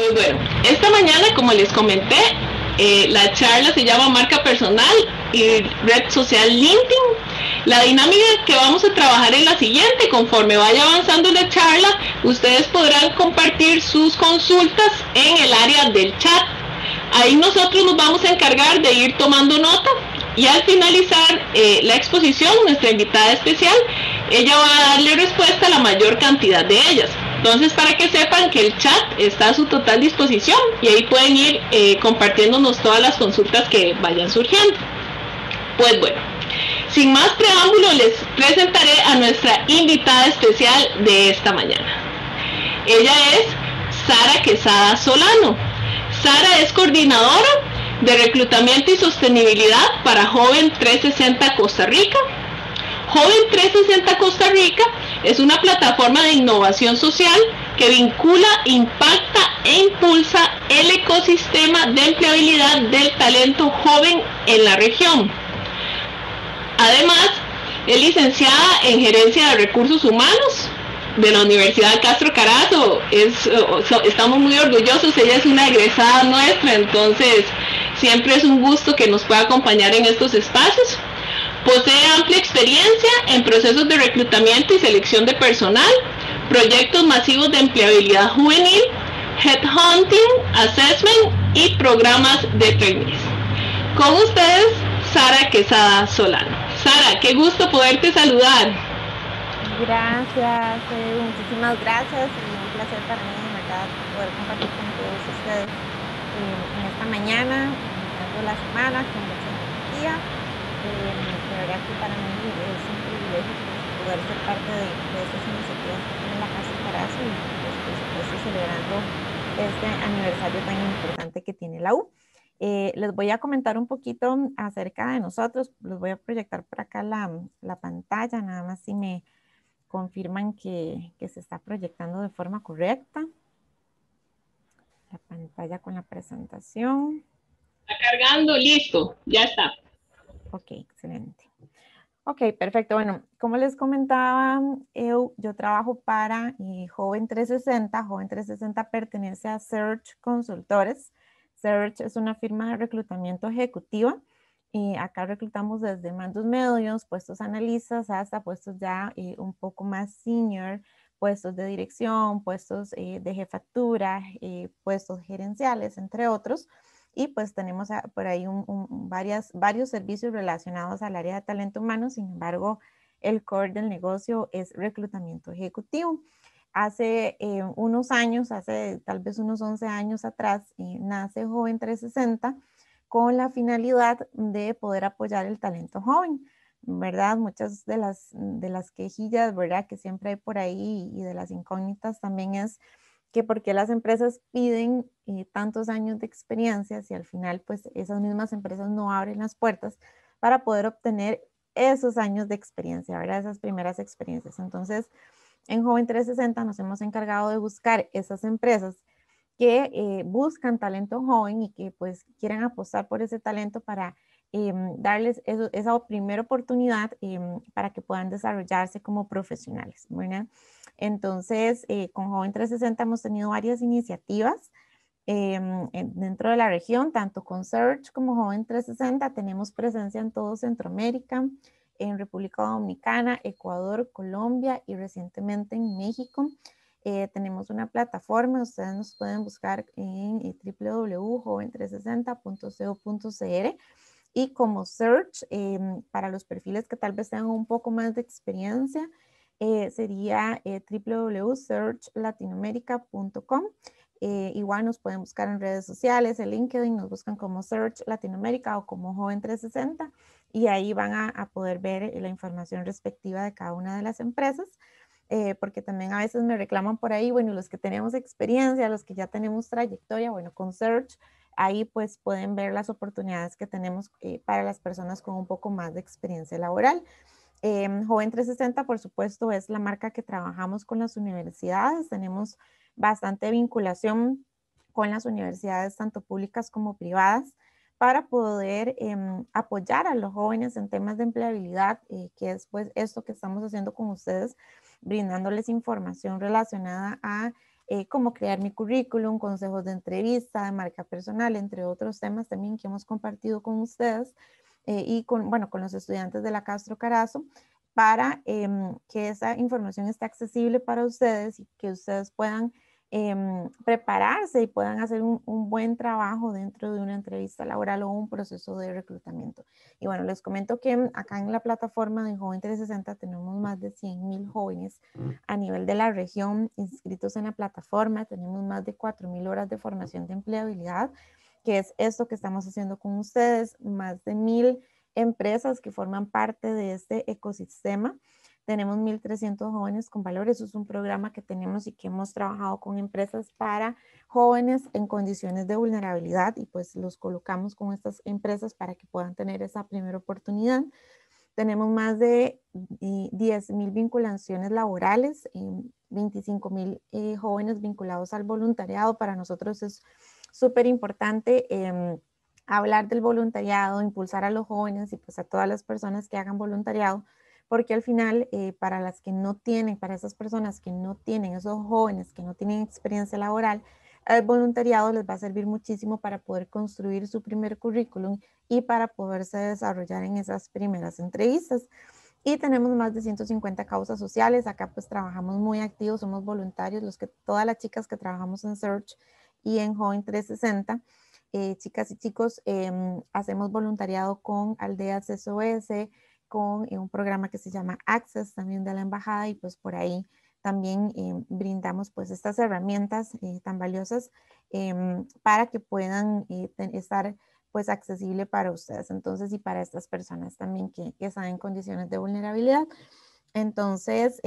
Pues bueno, esta mañana, como les comenté, eh, la charla se llama Marca Personal y Red Social LinkedIn. La dinámica que vamos a trabajar es la siguiente. Conforme vaya avanzando la charla, ustedes podrán compartir sus consultas en el área del chat. Ahí nosotros nos vamos a encargar de ir tomando nota y al finalizar eh, la exposición, nuestra invitada especial, ella va a darle respuesta a la mayor cantidad de ellas. Entonces, para que sepan que el chat está a su total disposición y ahí pueden ir eh, compartiéndonos todas las consultas que vayan surgiendo. Pues bueno, sin más preámbulo les presentaré a nuestra invitada especial de esta mañana. Ella es Sara Quesada Solano. Sara es coordinadora de reclutamiento y sostenibilidad para Joven 360 Costa Rica. Joven 360 Costa Rica es una plataforma de innovación social que vincula, impacta e impulsa el ecosistema de empleabilidad del talento joven en la región. Además, es licenciada en Gerencia de Recursos Humanos de la Universidad Castro Carazo. estamos muy orgullosos, ella es una egresada nuestra, entonces siempre es un gusto que nos pueda acompañar en estos espacios. Posee amplia experiencia en procesos de reclutamiento y selección de personal, proyectos masivos de empleabilidad juvenil, headhunting, assessment y programas de trainees. Con ustedes, Sara Quesada Solano. Sara, qué gusto poderte saludar. Gracias, muchísimas gracias y un placer para mí, poder compartir con todos ustedes eh, en esta mañana, en la semana, con mucha energía. Eh, para mí es un privilegio pues, poder ser parte de, de iniciativas que tiene la Casa Carazo y pues, por supuesto celebrando este aniversario tan importante que tiene la U. Eh, les voy a comentar un poquito acerca de nosotros, les voy a proyectar por acá la, pantalla, nada más si me confirman que se está proyectando de forma correcta. La pantalla con la presentación. Está cargando, listo, ya está. Ok, excelente. Ok, perfecto. Bueno, como les comentaba, eu, yo trabajo para eh, Joven 360. Joven 360 pertenece a Search Consultores. Search es una firma de reclutamiento ejecutiva. y acá reclutamos desde mandos medios, puestos analistas, hasta puestos ya eh, un poco más senior, puestos de dirección, puestos eh, de jefatura, puestos gerenciales, entre otros. Y pues tenemos por ahí un, varios servicios relacionados al área de talento humano, sin embargo, el core del negocio es reclutamiento ejecutivo. Hace eh, unos años, hace tal vez unos 11 años atrás, eh, nace Joven 360 con la finalidad de poder apoyar el talento joven, ¿verdad? Muchas de las, de las quejillas, ¿verdad? Que siempre hay por ahí y de las incógnitas también es que por qué las empresas piden eh, tantos años de experiencia y al final pues esas mismas empresas no abren las puertas para poder obtener esos años de experiencia, ¿verdad? Esas primeras experiencias. Entonces, en Joven 360 nos hemos encargado de buscar esas empresas que eh, buscan talento joven y que pues quieran apostar por ese talento para eh, darles esa primera oportunidad para que puedan desarrollarse como profesionales, ¿verdad? Entonces, eh, con Joven 360 hemos tenido varias iniciativas em, dentro de la región, tanto con Search como Joven 360. Tenemos presencia en todo Centroamérica, en República Dominicana, Ecuador, Colombia y recientemente en México. Eh, tenemos una plataforma, ustedes nos pueden buscar en eh, www.joven360.co.cr y como search em, para los perfiles que tal vez tengan un poco más de experiencia eh, sería eh, www.searchlatinamerica.com eh, igual nos pueden buscar en redes sociales, en LinkedIn, nos buscan como Search Latinoamérica o como Joven 360 y ahí van a, poder ver la información respectiva de cada una de las empresas. porque también a veces me reclaman por ahí, bueno, los que tenemos experiencia, los que ya tenemos trayectoria, bueno, con Search, ahí pues pueden ver las oportunidades que tenemos para las personas con un poco más de experiencia laboral. Em, Joven 360, por supuesto, es la marca que trabajamos con las universidades. Tenemos bastante vinculación con las universidades, tanto públicas como privadas, para poder em, apoyar a los jóvenes en temas de empleabilidad, eh, que es pues esto que estamos haciendo con ustedes, brindándoles información relacionada a eh, cómo crear mi currículum, consejos de entrevista, de marca personal, entre otros temas también que hemos compartido con ustedes. Eh, y con, bueno, con los estudiantes de la Castro Carazo para em, que esa información esté accesible para ustedes y que ustedes puedan em, prepararse y puedan hacer un, buen trabajo dentro de una entrevista laboral o un proceso de reclutamiento. Y bueno, les comento que acá en la plataforma de Joven 360 tenemos más de 100 mil jóvenes mm. a nivel de la región inscritos en la plataforma, tenemos más de 4 mil horas de formación de empleabilidad que es esto que estamos haciendo con ustedes, más de mil empresas que forman parte de este ecosistema. Tenemos 1.300 jóvenes con valores, es un programa que tenemos y que hemos trabajado con empresas para jóvenes en condiciones de vulnerabilidad y pues los colocamos con estas empresas para que puedan tener esa primera oportunidad. Tenemos más de 10.000 vinculaciones laborales, eh, mil eh, jóvenes vinculados al voluntariado. Para nosotros es súper importante. Em, hablar del voluntariado, impulsar a los jóvenes y pues a todas las personas que hagan voluntariado, porque al final eh, para las que no tienen, para esas personas que no tienen, esos jóvenes que no tienen experiencia laboral, el voluntariado les va a servir muchísimo para poder construir su primer currículum y para poderse desarrollar en esas primeras entrevistas. Y tenemos más de 150 causas sociales. Acá pues trabajamos muy activos, somos voluntarios, los que, todas las chicas que trabajamos en Search y en Joven 360. Eh, chicas y chicos, em, hacemos voluntariado con Aldeas SOS, con eh, un programa que se llama Access también de la Embajada y pues por ahí también em, brindamos pues estas herramientas eh, tan valiosas em, para que puedan estar pues accesible para ustedes entonces y para estas personas también que, que están en condiciones de vulnerabilidad. Entonces,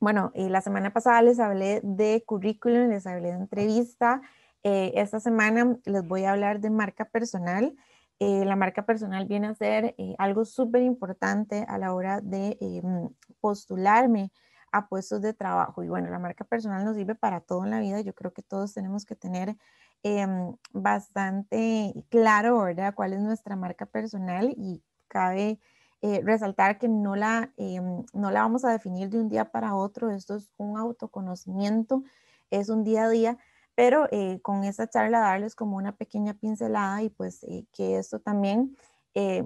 bueno, eh, la semana pasada les hablé de currículum, les hablé de entrevista. Eh, esta semana les voy a hablar de marca personal. Eh, la marca personal viene a ser algo súper importante a la hora de mm, postularme a puestos de trabajo. Y bueno, la marca personal nos sirve para todo en la vida. Yo creo que todos tenemos que tener em, bastante claro, ¿verdad?, cuál es nuestra marca personal y cabe eh, resaltar que no la, eh, no la vamos a definir de un día para otro, esto es un autoconocimiento, es un día a día, pero eh, con esta charla darles como una pequeña pincelada y pues que esto también,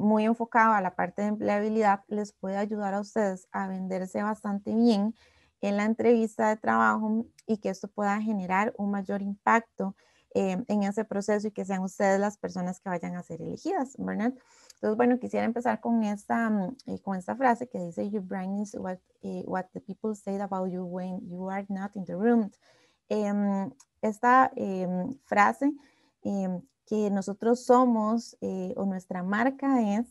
muy enfocado a la parte de empleabilidad, les puede ayudar a ustedes a venderse bastante bien en la entrevista de trabajo y que esto pueda generar un mayor impacto Em, en ese proceso y que sean ustedes las personas que vayan a ser elegidas, ¿verdad? Entonces, bueno, quisiera empezar con esta, mm, eh, con esta frase que dice, Your brain is what, eh, what the people say about you when you are not in the room. Em, esta em, frase que nosotros somos eh, o nuestra marca es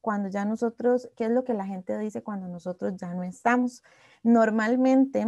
cuando ya nosotros, qué es lo que la gente dice cuando nosotros ya no estamos. Normalmente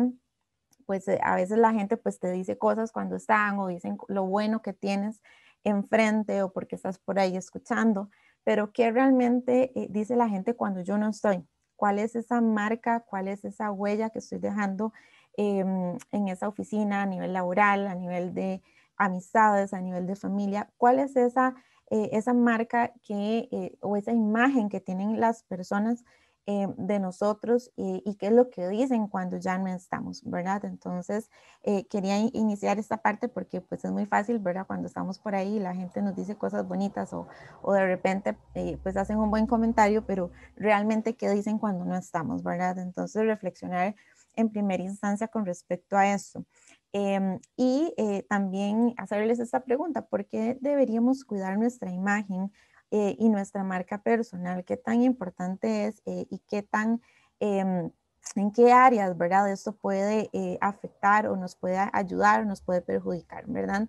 pues eh, a veces la gente pues te dice cosas cuando están o dicen lo bueno que tienes enfrente o porque estás por ahí escuchando, pero ¿qué realmente eh, dice la gente cuando yo no estoy? ¿Cuál es esa marca? ¿Cuál es esa huella que estoy dejando em, en esa oficina a nivel laboral, a nivel de amistades, a nivel de familia? ¿Cuál es esa, eh, esa marca que, o esa imagen que tienen las personas eh, de nosotros y, qué es lo que dicen cuando ya no estamos, ¿verdad? Entonces, eh, quería iniciar esta parte porque pues es muy fácil, ¿verdad? Cuando estamos por ahí, la gente nos dice cosas bonitas o, de repente eh, pues hacen un buen comentario, pero realmente qué dicen cuando no estamos, ¿verdad? Entonces, reflexionar en primera instancia con respecto a eso. Em, y también hacerles esta pregunta, ¿por qué deberíamos cuidar nuestra imagen eh, y nuestra marca personal, qué tan importante es eh, y qué tan, em, en qué áreas, ¿verdad? Esto puede eh, afectar o nos puede ayudar o nos puede perjudicar, ¿verdad?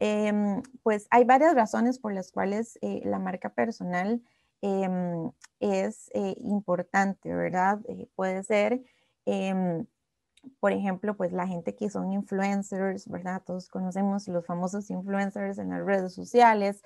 Em, pues hay varias razones por las cuales la marca personal em, es importante, ¿verdad? puede ser por ejemplo, pues la gente que son influencers, ¿verdad? Todos conocemos los famosos influencers en las redes sociales,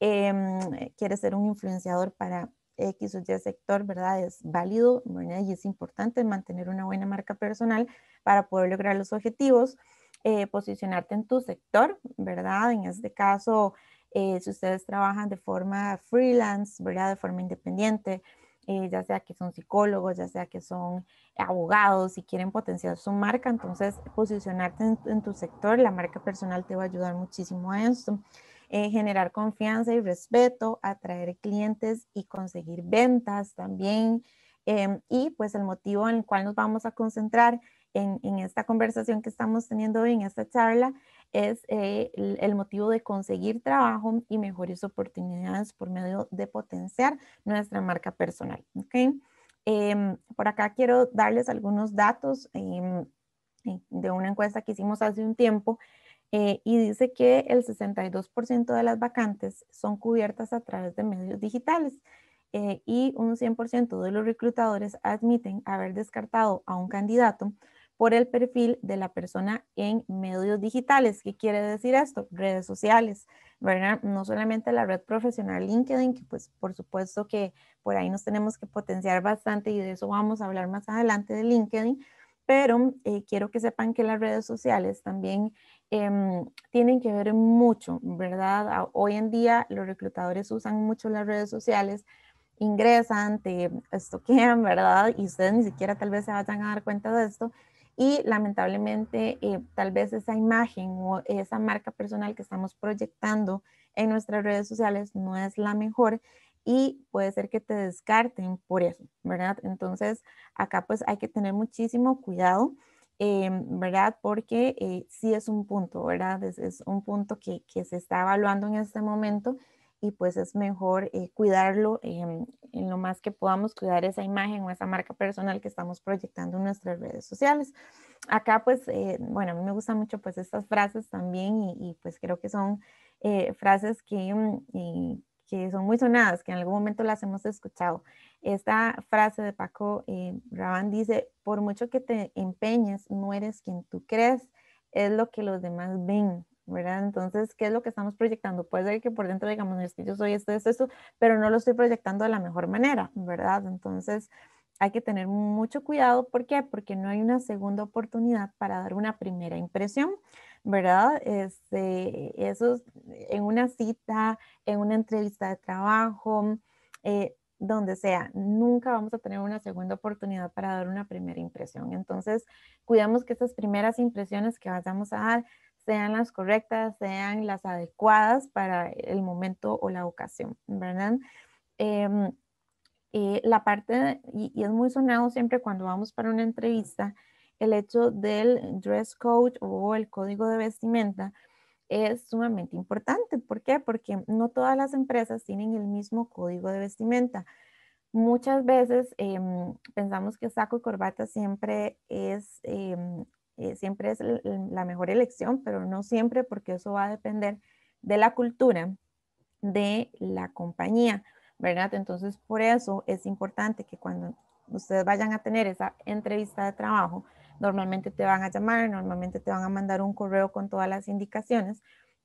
eh, em, quiere ser un influenciador para X o Y sector, ¿verdad? Es válido y es importante mantener una buena marca personal para poder lograr los objetivos, eh, posicionarte en tu sector, ¿verdad? En este caso, eh, si ustedes trabajan de forma freelance, ¿verdad? De forma independiente, eh, ya sea que son psicólogos, ya sea que son abogados y quieren potenciar su marca, entonces posicionarte en, tu sector, la marca personal te va a ayudar muchísimo a esto generar confianza y respeto, atraer clientes y conseguir ventas también. Em, y pues el motivo en el cual nos vamos a concentrar en, esta conversación que estamos teniendo hoy, en esta charla, es eh, el, motivo de conseguir trabajo y mejores oportunidades por medio de potenciar nuestra marca personal. ¿okay? Em, por acá quiero darles algunos datos em, de una encuesta que hicimos hace un tiempo eh, y dice que el 62% de las vacantes son cubiertas a través de medios digitales eh, y un 100% de los reclutadores admiten haber descartado a un candidato por el perfil de la persona en medios digitales. ¿Qué quiere decir esto? Redes sociales, ¿verdad? No solamente la red profesional LinkedIn, que pues por supuesto que por ahí nos tenemos que potenciar bastante y de eso vamos a hablar más adelante de LinkedIn, pero eh, quiero que sepan que las redes sociales también em, tienen que ver mucho, ¿verdad? Hoy en día los reclutadores usan mucho las redes sociales, ingresan, te estoquean, ¿verdad? Y ustedes ni siquiera tal vez se vayan a dar cuenta de esto. Y lamentablemente, eh, tal vez esa imagen o esa marca personal que estamos proyectando en nuestras redes sociales no es la mejor y puede ser que te descarten por eso, ¿verdad? Entonces, acá pues hay que tener muchísimo cuidado, em, ¿verdad? Porque eh, sí es un punto, ¿verdad? Es, un punto que, se está evaluando en este momento y pues es mejor eh, cuidarlo em, en lo más que podamos, cuidar esa imagen o esa marca personal que estamos proyectando en nuestras redes sociales. Acá pues, eh, bueno, a mí me gustan mucho pues estas frases también y pues creo que son frases que mm, que son muy sonadas, que en algún momento las hemos escuchado. Esta frase de Paco eh, dice, por mucho que te empeñes, no eres quien tú crees, es lo que los demás ven, ¿verdad? Entonces, ¿qué es lo que estamos proyectando? Puede ser que por dentro digamos, es que yo soy esto, esto, esto, pero no lo estoy proyectando de la mejor manera, ¿verdad? Entonces, hay que tener mucho cuidado. ¿Por qué? Porque no hay una segunda oportunidad para dar una primera impresión. ¿verdad? Este, eso es en una cita, en una entrevista de trabajo, eh, donde sea, nunca vamos a tener una segunda oportunidad para dar una primera impresión. Entonces, cuidamos que estas primeras impresiones que vayamos a dar sean las correctas, sean las adecuadas para el momento o la ocasión, ¿verdad? Em, eh, la parte, y, es muy sonado siempre cuando vamos para una entrevista, el hecho del dress code o el código de vestimenta es sumamente importante. ¿Por qué? Porque no todas las empresas tienen el mismo código de vestimenta. Muchas veces em, pensamos que saco y corbata siempre es, em, eh, siempre es la mejor elección, pero no siempre porque eso va a depender de la cultura de la compañía, ¿verdad? Entonces, por eso es importante que cuando ustedes vayan a tener esa entrevista de trabajo, Normalmente te van a llamar, normalmente te van a mandar un correo con todas las indicaciones.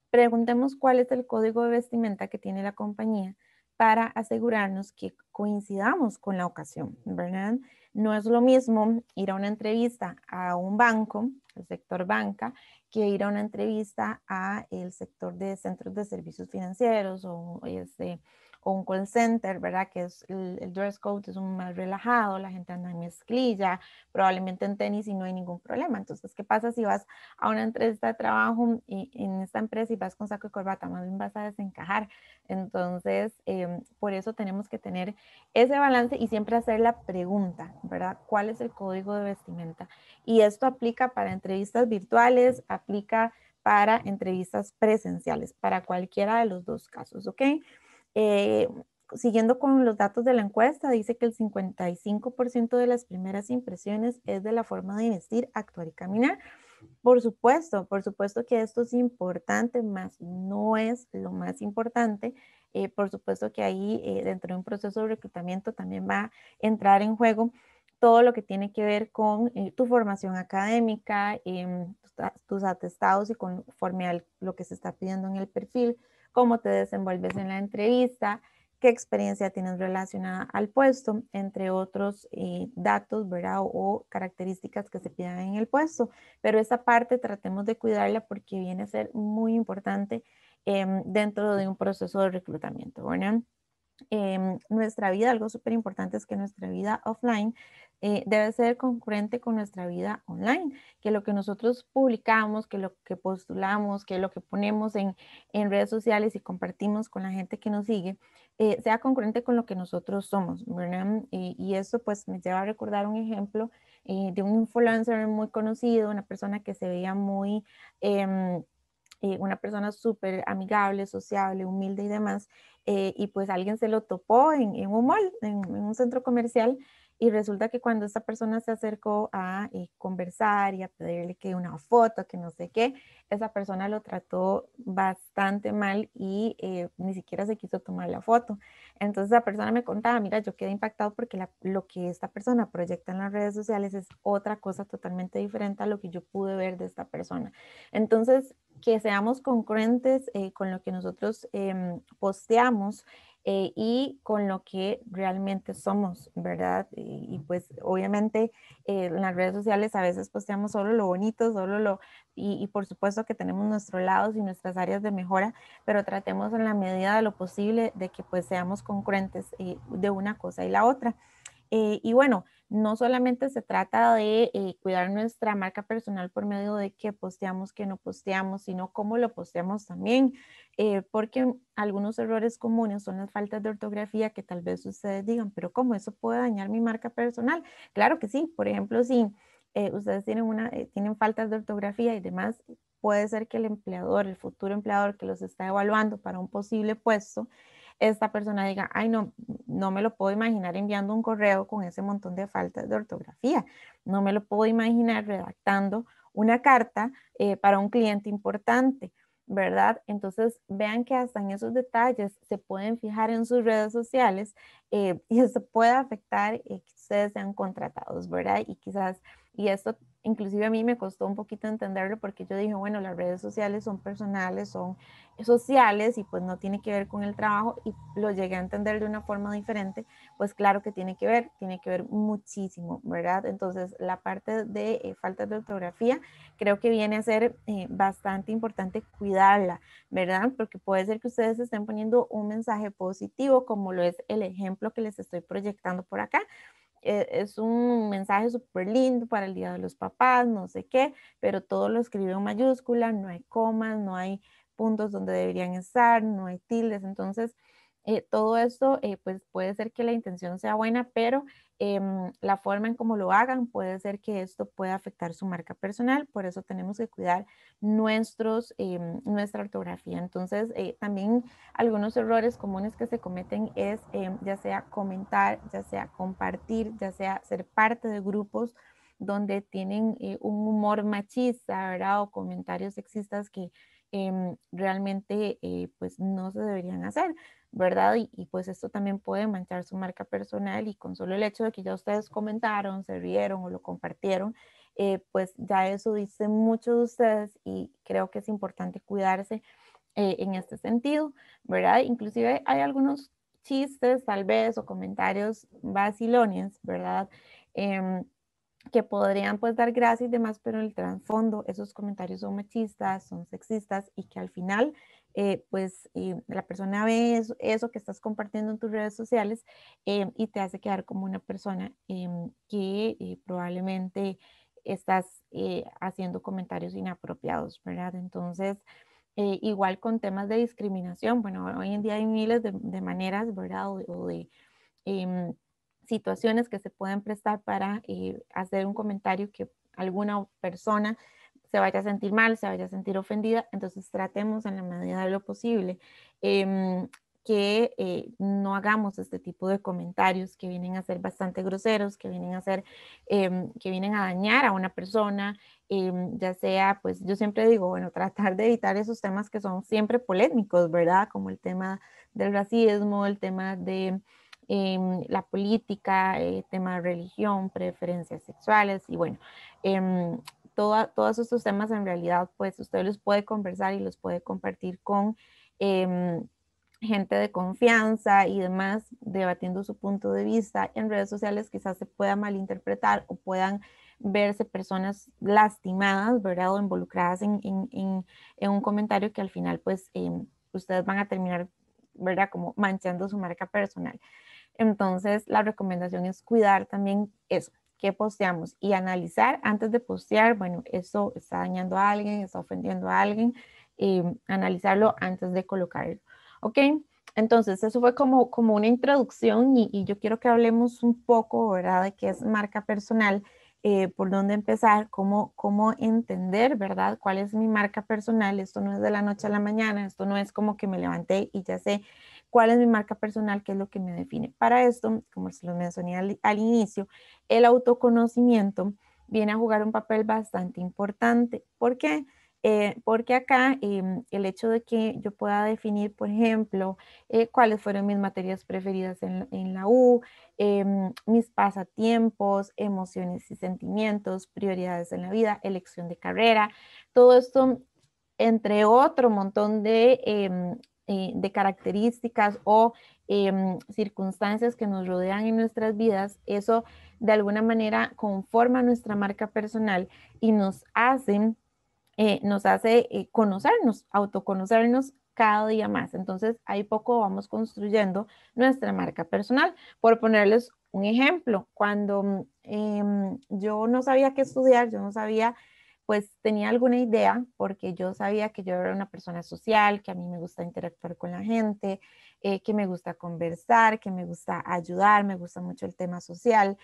Preguntemos cuál es el código de vestimenta que tiene la compañía para asegurarnos que coincidamos con la ocasión, ¿verdad? No es lo mismo ir a una entrevista a un banco, el sector banca, que ir a una entrevista a el sector de centros de servicios financieros o este, o un call center, ¿verdad? Que es el, dress code es un más relajado, la gente anda en mezclilla, probablemente en tenis y no hay ningún problema. Entonces, ¿qué pasa si vas a una entrevista de trabajo en esta empresa y vas con saco y corbata? Más bien vas a desencajar. Entonces, em, por eso tenemos que tener ese balance y siempre hacer la pregunta, ¿verdad? ¿Cuál es el código de vestimenta? Y esto aplica para entrevistas virtuales, aplica para entrevistas presenciales, para cualquiera de los dos casos, ¿ok? Eh, siguiendo con los datos de la encuesta, dice que el 55% de las primeras impresiones es de la forma de vestir, actuar y caminar. Por supuesto, por supuesto que esto es importante, más no es lo más importante. Eh, por supuesto que ahí eh, dentro de un proceso de reclutamiento también va a entrar en juego todo lo que tiene que ver con tu formación académica, em, tus, tus atestados y conforme a lo que se está pidiendo en el perfil, cómo te desenvuelves en la entrevista, qué experiencia tienes relacionada al puesto, entre otros eh, datos, ¿verdad? O, características que se pidan en el puesto. Pero esa parte tratemos de cuidarla porque viene a ser muy importante em, dentro de un proceso de reclutamiento, Em, nuestra vida, algo súper importante es que nuestra vida offline eh, debe ser concurrente con nuestra vida online, que lo que nosotros publicamos, que lo que postulamos, que lo que ponemos en, redes sociales y compartimos con la gente que nos sigue, eh, sea concurrente con lo que nosotros somos, Y, eso pues me lleva a recordar un ejemplo eh, de un influencer muy conocido, una persona que se veía muy... Em, eh, una persona súper amigable, sociable, humilde y demás, eh, y pues alguien se lo topó en, un mall, en, un centro comercial, y resulta que cuando esta persona se acercó a eh, conversar y a pedirle que una foto, que no sé qué, esa persona lo trató bastante mal y eh, ni siquiera se quiso tomar la foto. Entonces la persona me contaba, mira, yo quedé impactado porque lo que esta persona proyecta en las redes sociales es otra cosa totalmente diferente a lo que yo pude ver de esta persona. Entonces, que seamos congruentes eh, con lo que nosotros em, posteamos eh, y con lo que realmente somos, ¿verdad? Y, pues obviamente eh, en las redes sociales a veces posteamos solo lo bonito, solo lo, y, por supuesto que tenemos nuestros lados y nuestras áreas de mejora, pero tratemos en la medida de lo posible de que pues seamos concurrentes eh, de una cosa y la otra. y bueno, no solamente se trata de eh, cuidar nuestra marca personal por medio de qué posteamos, qué no posteamos, sino cómo lo posteamos también, eh, porque algunos errores comunes son las faltas de ortografía que tal vez ustedes digan, pero ¿cómo eso puede dañar mi marca personal? Claro que sí, por ejemplo, si eh, ustedes tienen, una, tienen faltas de ortografía y demás, puede ser que el empleador, el futuro empleador que los está evaluando para un posible puesto, esta persona diga, ay, no, no me lo puedo imaginar enviando un correo con ese montón de faltas de ortografía, no me lo puedo imaginar redactando una carta eh, para un cliente importante, ¿verdad? Entonces vean que hasta en esos detalles se pueden fijar en sus redes sociales eh, y eso puede afectar eh, que ustedes sean contratados, ¿verdad? Y quizás, y esto inclusive a mí me costó un poquito entenderlo porque yo dije, bueno, las redes sociales son personales, son sociales y pues no tiene que ver con el trabajo y lo llegué a entender de una forma diferente, pues claro que tiene que ver, tiene que ver muchísimo, ¿verdad? Entonces la parte de eh, falta de ortografía creo que viene a ser eh, bastante importante cuidarla, ¿verdad? Porque puede ser que ustedes estén poniendo un mensaje positivo como lo es el ejemplo que les estoy proyectando por acá e, es un mensaje súper lindo para el Día de los Papás, no sé qué, pero todo lo escribe en mayúscula, no hay comas, no hay puntos donde deberían estar, no hay tildes. Entonces, eh, todo esto, eh, pues puede ser que la intención sea buena, pero em, la forma en cómo lo hagan puede ser que esto pueda afectar su marca personal, por eso tenemos que cuidar nuestros, em, nuestra ortografía. Entonces, eh, también algunos errores comunes que se cometen es em, ya sea comentar, ya sea compartir, ya sea ser parte de grupos donde tienen un humor machista, ¿verdad? O comentarios sexistas que realmente pues no se deberían hacer. ¿verdad? Y, pues esto también puede manchar su marca personal y con solo el hecho de que ya ustedes comentaron, se rieron o lo compartieron, eh, pues ya eso dice mucho de ustedes y creo que es importante cuidarse eh, en este sentido, ¿verdad? Inclusive hay algunos chistes tal vez o comentarios vacilones, ¿verdad? Em, que podrían pues dar gracias y demás, pero en el trasfondo esos comentarios son machistas, son sexistas y que al final eh, pues eh, la persona ve eso, que estás compartiendo en tus redes sociales eh, y te hace quedar como una persona que probablemente estás haciendo comentarios inapropiados, ¿verdad? Entonces, igual con temas de discriminación, bueno, hoy en día hay miles de, maneras, ¿verdad? O, o de em, situaciones que se pueden prestar para hacer un comentario que alguna persona vaya a sentir mal, se vaya a sentir ofendida, entonces tratemos en la medida de lo posible em, que eh, no hagamos este tipo de comentarios que vienen a ser bastante groseros, que vienen a ser, em, que vienen a dañar a una persona, em, ya sea, pues yo siempre digo, bueno, tratar de evitar esos temas que son siempre polémicos, ¿verdad? Como el tema del racismo, el tema de la política, el eh, tema de religión, preferencias sexuales y bueno, todos estos temas en realidad, pues usted los puede conversar y los puede compartir con em, gente de confianza y demás, debatiendo su punto de vista. En redes sociales quizás se pueda malinterpretar o puedan verse personas lastimadas, ¿verdad? O involucradas en, un comentario que al final, pues, em, ustedes van a terminar, ¿verdad? Como manchando su marca personal. Entonces, la recomendación es cuidar también eso, que posteamos y analizar antes de postear, bueno, eso está dañando a alguien, está ofendiendo a alguien, y eh, analizarlo antes de colocarlo. ¿Ok? Entonces, eso fue como, como una introducción y, yo quiero que hablemos un poco, ¿verdad?, de qué es marca personal, eh, por dónde empezar, cómo, cómo entender, ¿verdad?, cuál es mi marca personal. Esto no es de la noche a la mañana, esto no es como que me levanté y ya sé cuál es mi marca personal, qué es lo que me define. Para esto, como se lo mencioné al, inicio, el autoconocimiento viene a jugar un papel bastante importante. ¿Por qué? Eh, porque acá em, el hecho de que yo pueda definir, por ejemplo, eh, cuáles fueron mis materias preferidas en la U, em, mis pasatiempos, emociones y sentimientos, prioridades en la vida, elección de carrera, todo esto, entre otro montón de em, eh, de características o em, circunstancias que nos rodean en nuestras vidas, eso de alguna manera conforma nuestra marca personal y nos hacen eh, nos hace eh, conocernos, autoconocernos cada día más. Entonces, ahí poco vamos construyendo nuestra marca personal. Por ponerles un ejemplo, cuando em, yo no sabía qué estudiar, yo no sabía pues tenía alguna idea porque yo sabía que yo era una persona social, que a mí me gusta interactuar con la gente, eh, que me gusta conversar, que me gusta ayudar, me gusta mucho el tema social.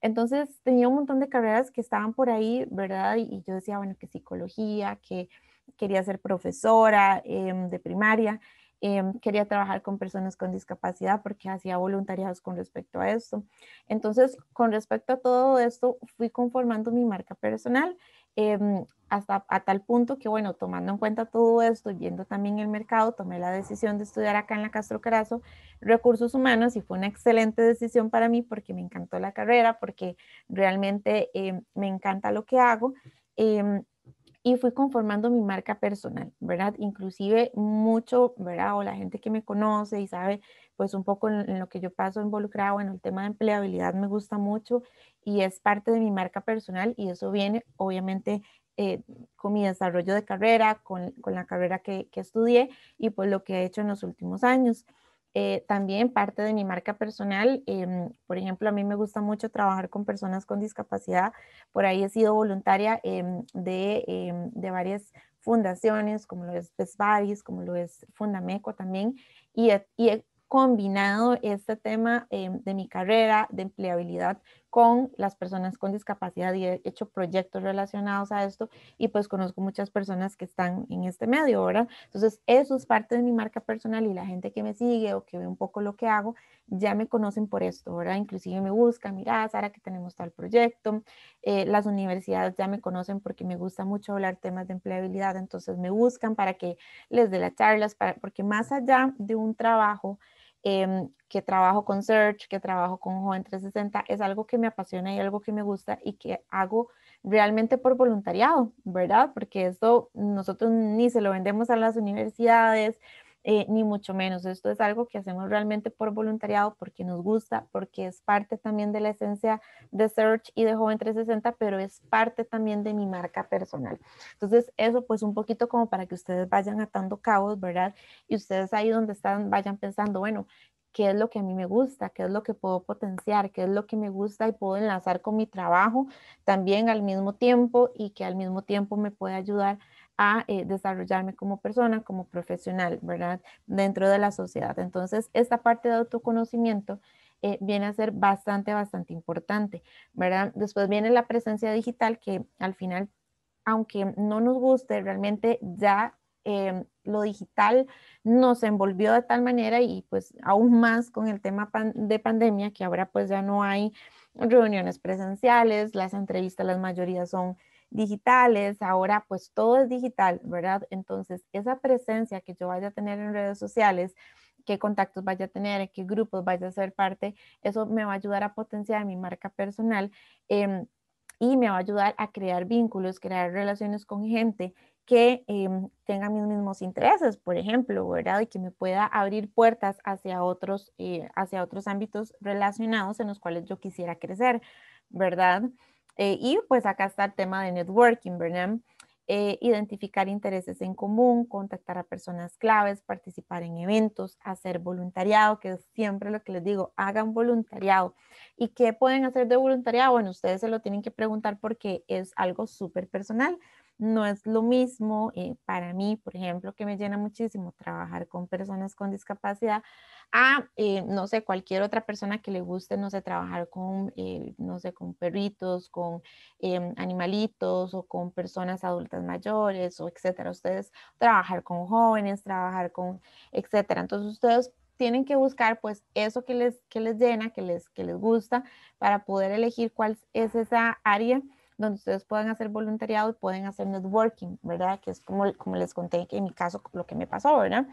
Entonces tenía un montón de carreras que estaban por ahí, ¿verdad? Y yo decía, bueno, que psicología, que quería ser profesora em, de primaria, em, quería trabajar con personas con discapacidad porque hacía voluntariados con respecto a esto. Entonces, con respecto a todo esto, fui conformando mi marca personal Em, hasta a tal punto que, bueno, tomando en cuenta todo esto y viendo también el mercado, tomé la decisión de estudiar acá en la Castro Carazo recursos humanos y fue una excelente decisión para mí porque me encantó la carrera, porque realmente em, me encanta lo que hago. Em, y fui conformando mi marca personal, ¿verdad? Inclusive mucho, ¿verdad? O la gente que me conoce y sabe pues un poco en, lo que yo paso involucrado, en el tema de empleabilidad me gusta mucho y es parte de mi marca personal y eso viene obviamente eh, con mi desarrollo de carrera, con, con la carrera que, que, estudié y pues lo que he hecho en los últimos años. Eh, también parte de mi marca personal, em, por ejemplo, a mí me gusta mucho trabajar con personas con discapacidad. Por ahí he sido voluntaria em, em, de, varias fundaciones, como lo es Pesvaris, como lo es Fundameco también, y y he combinado este tema de mi carrera de empleabilidad con las personas con discapacidad y he hecho proyectos relacionados a esto y pues conozco muchas personas que están en este medio, ¿verdad? Entonces, eso es parte de mi marca personal y la gente que me sigue o que ve un poco lo que hago, ya me conocen por esto, ¿verdad? Inclusive me buscan, mira, Sara, que tenemos tal proyecto, eh, las universidades ya me conocen porque me gusta mucho hablar temas de empleabilidad, entonces me buscan para que les dé las charlas, para, porque más allá de un trabajo, Em, que trabajo con Search, que trabajo con Joven 360, es algo que me apasiona y algo que me gusta y que hago realmente por voluntariado, ¿verdad? Porque esto nosotros ni se lo vendemos a las universidades, eh, ni mucho menos. Esto es algo que hacemos realmente por voluntariado, porque nos gusta, porque es parte también de la esencia de Search y de Joven 360, pero es parte también de mi marca personal. Entonces, eso pues un poquito como para que ustedes vayan atando cabos, ¿verdad? Y ustedes ahí donde están vayan pensando, bueno, qué es lo que a mí me gusta, qué es lo que puedo potenciar, qué es lo que me gusta y puedo enlazar con mi trabajo también al mismo tiempo y que al mismo tiempo me puede ayudar a eh, desarrollarme como persona, como profesional, ¿verdad? Dentro de la sociedad. Entonces, esta parte de autoconocimiento eh, viene a ser bastante, bastante importante, ¿verdad? Después viene la presencia digital que al final, aunque no nos guste, realmente ya em, lo digital nos envolvió de tal manera y pues aún más con el tema de pandemia que ahora pues ya no hay reuniones presenciales, las entrevistas, las mayorías son digitales, ahora pues todo es digital, ¿verdad? Entonces, esa presencia que yo vaya a tener en redes sociales, qué contactos vaya a tener, qué grupos vaya a ser parte, eso me va a ayudar a potenciar mi marca personal em, y me va a ayudar a crear vínculos, crear relaciones con gente que em, tenga mis mismos intereses, por ejemplo, ¿verdad? Y que me pueda abrir puertas hacia otros, eh, hacia otros ámbitos relacionados en los cuales yo quisiera crecer, ¿verdad? Eh, y pues acá está el tema de networking, ¿verdad? Eh, identificar intereses en común, contactar a personas claves, participar en eventos, hacer voluntariado, que es siempre lo que les digo, hagan voluntariado. ¿Y qué pueden hacer de voluntariado? Bueno, ustedes se lo tienen que preguntar porque es algo súper personal. No es lo mismo eh, para mí, por ejemplo, que me llena muchísimo trabajar con personas con discapacidad, a, eh, no sé, cualquier otra persona que le guste, no sé, trabajar con, eh, no sé, con perritos, con em, animalitos o con personas adultas mayores o etcétera. Ustedes trabajar con jóvenes, trabajar con, etcétera. Entonces ustedes tienen que buscar pues eso que les, que les llena, que les, que les gusta para poder elegir cuál es esa área donde ustedes puedan hacer voluntariado y pueden hacer networking, ¿verdad? Que es como, como les conté que en mi caso lo que me pasó, ¿verdad?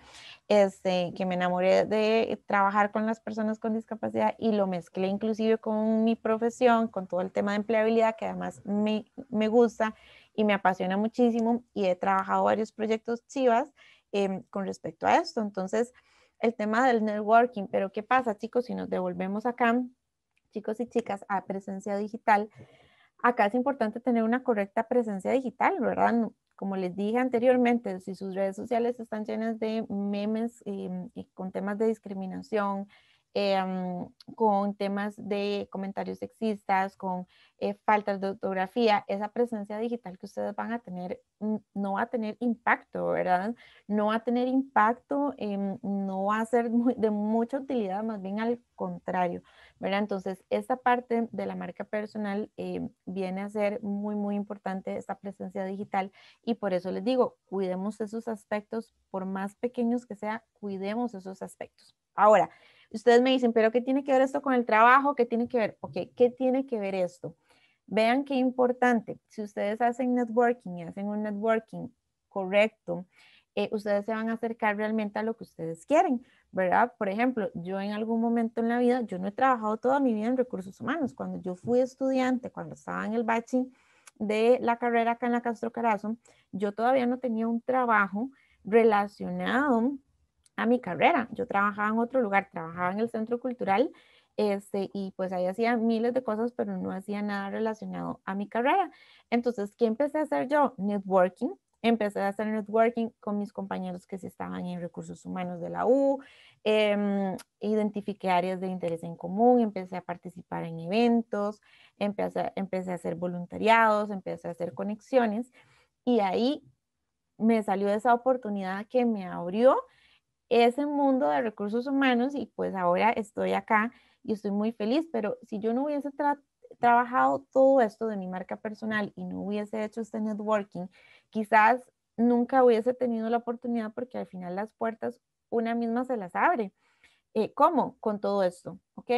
Este, que me enamoré de trabajar con las personas con discapacidad y lo mezclé inclusive con mi profesión, con todo el tema de empleabilidad que además me, me gusta y me apasiona muchísimo y he trabajado varios proyectos chivas em, con respecto a esto. Entonces, el tema del networking, pero ¿qué pasa chicos si nos devolvemos acá, chicos y chicas, a presencia digital? Acá es importante tener una correcta presencia digital, ¿verdad? Como les dije anteriormente, si sus redes sociales están llenas de memes em, y con temas de discriminación, Em, con temas de comentarios sexistas, con eh, faltas de ortografía, esa presencia digital que ustedes van a tener mm, no va a tener impacto, ¿verdad? No va a tener impacto, em, no va a ser de mucha utilidad, más bien al contrario, ¿verdad? Entonces, esta parte de la marca personal em, viene a ser muy, muy importante, esta presencia digital, y por eso les digo, cuidemos esos aspectos, por más pequeños que sea, cuidemos esos aspectos. Ahora, Ustedes me dicen, pero ¿qué tiene que ver esto con el trabajo? ¿Qué tiene que ver? Ok, ¿qué tiene que ver esto? Vean qué importante. Si ustedes hacen networking y hacen un networking correcto, eh, ustedes se van a acercar realmente a lo que ustedes quieren, ¿verdad? Por ejemplo, yo en algún momento en la vida, yo no he trabajado toda mi vida en recursos humanos. Cuando yo fui estudiante, cuando estaba en el baching de la carrera acá en la Castro Carazo, yo todavía no tenía un trabajo relacionado a mi carrera. Yo trabajaba en otro lugar, trabajaba en el centro cultural este, y pues ahí hacía miles de cosas, pero no hacía nada relacionado a mi carrera. Entonces, ¿qué empecé a hacer yo? Networking. Empecé a hacer networking con mis compañeros que sí estaban en recursos humanos de la U, em, identifiqué áreas de interés en común, empecé a participar en eventos, empecé, empecé a hacer voluntariados, empecé a hacer conexiones y ahí me salió esa oportunidad que me abrió ese mundo de recursos humanos y pues ahora estoy acá y estoy muy feliz, pero si yo no hubiese trabajado todo esto de mi marca personal y no hubiese hecho este networking, quizás nunca hubiese tenido la oportunidad porque al final las puertas una misma se las abre. Eh, ¿Cómo? Con todo esto, ¿ok?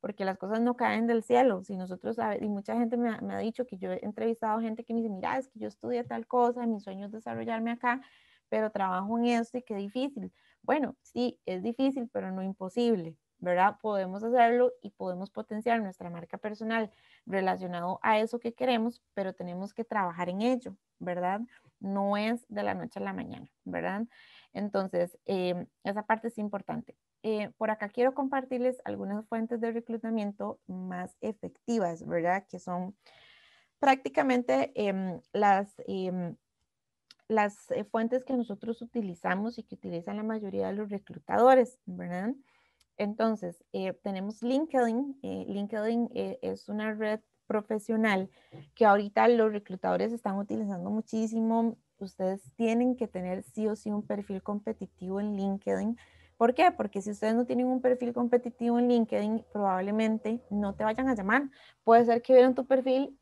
Porque las cosas no caen del cielo. Si nosotros, y mucha gente me ha, dicho que yo he entrevistado gente que me dice, mira, es que yo estudié tal cosa, mi sueño es desarrollarme acá, pero trabajo en esto y qué difícil. Bueno, sí, es difícil, pero no imposible, ¿verdad? Podemos hacerlo y podemos potenciar nuestra marca personal relacionado a eso que queremos, pero tenemos que trabajar en ello, ¿verdad? No es de la noche a la mañana, ¿verdad? Entonces, em, esa parte es importante. Eh, por acá quiero compartirles algunas fuentes de reclutamiento más efectivas, ¿verdad? Que son prácticamente em, las em, las eh, fuentes que nosotros utilizamos y que utilizan la mayoría de los reclutadores, ¿verdad? Entonces, eh, tenemos LinkedIn. Eh, LinkedIn es una red profesional que ahorita los reclutadores están utilizando muchísimo. Ustedes tienen que tener sí o sí un perfil competitivo en LinkedIn. ¿Por qué? Porque si ustedes no tienen un perfil competitivo en LinkedIn, probablemente no te vayan a llamar. Puede ser que vieron tu perfil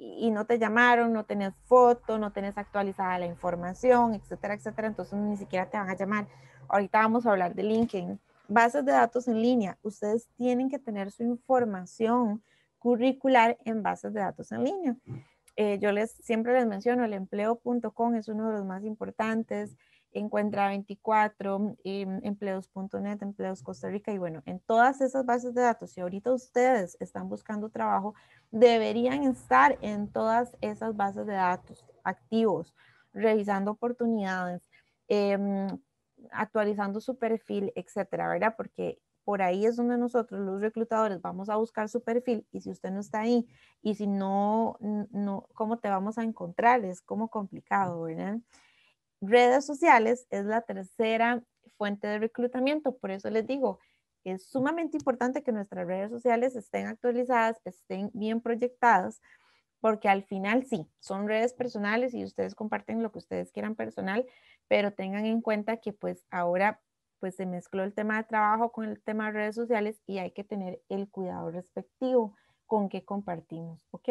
y no te llamaron, no tenés foto, no tenés actualizada la información, etcétera, etcétera, entonces ni siquiera te van a llamar. Ahorita vamos a hablar de LinkedIn. Bases de datos en línea. Ustedes tienen que tener su información curricular en bases de datos en línea. Mm. Eh, yo les siempre les menciono, el empleo.com es uno de los más importantes. Encuentra 24, em, empleos.net, empleos Costa Rica y bueno, en todas esas bases de datos, si ahorita ustedes están buscando trabajo, deberían estar en todas esas bases de datos activos, revisando oportunidades, em, actualizando su perfil, etcétera, ¿verdad? Porque por ahí es donde nosotros los reclutadores vamos a buscar su perfil y si usted no está ahí y si no, no ¿cómo te vamos a encontrar? Es como complicado, ¿verdad? redes sociales es la tercera fuente de reclutamiento, por eso les digo, es sumamente importante que nuestras redes sociales estén actualizadas, estén bien proyectadas, porque al final sí, son redes personales y ustedes comparten lo que ustedes quieran personal, pero tengan en cuenta que pues ahora pues se mezcló el tema de trabajo con el tema de redes sociales y hay que tener el cuidado respectivo con qué compartimos, ¿ok?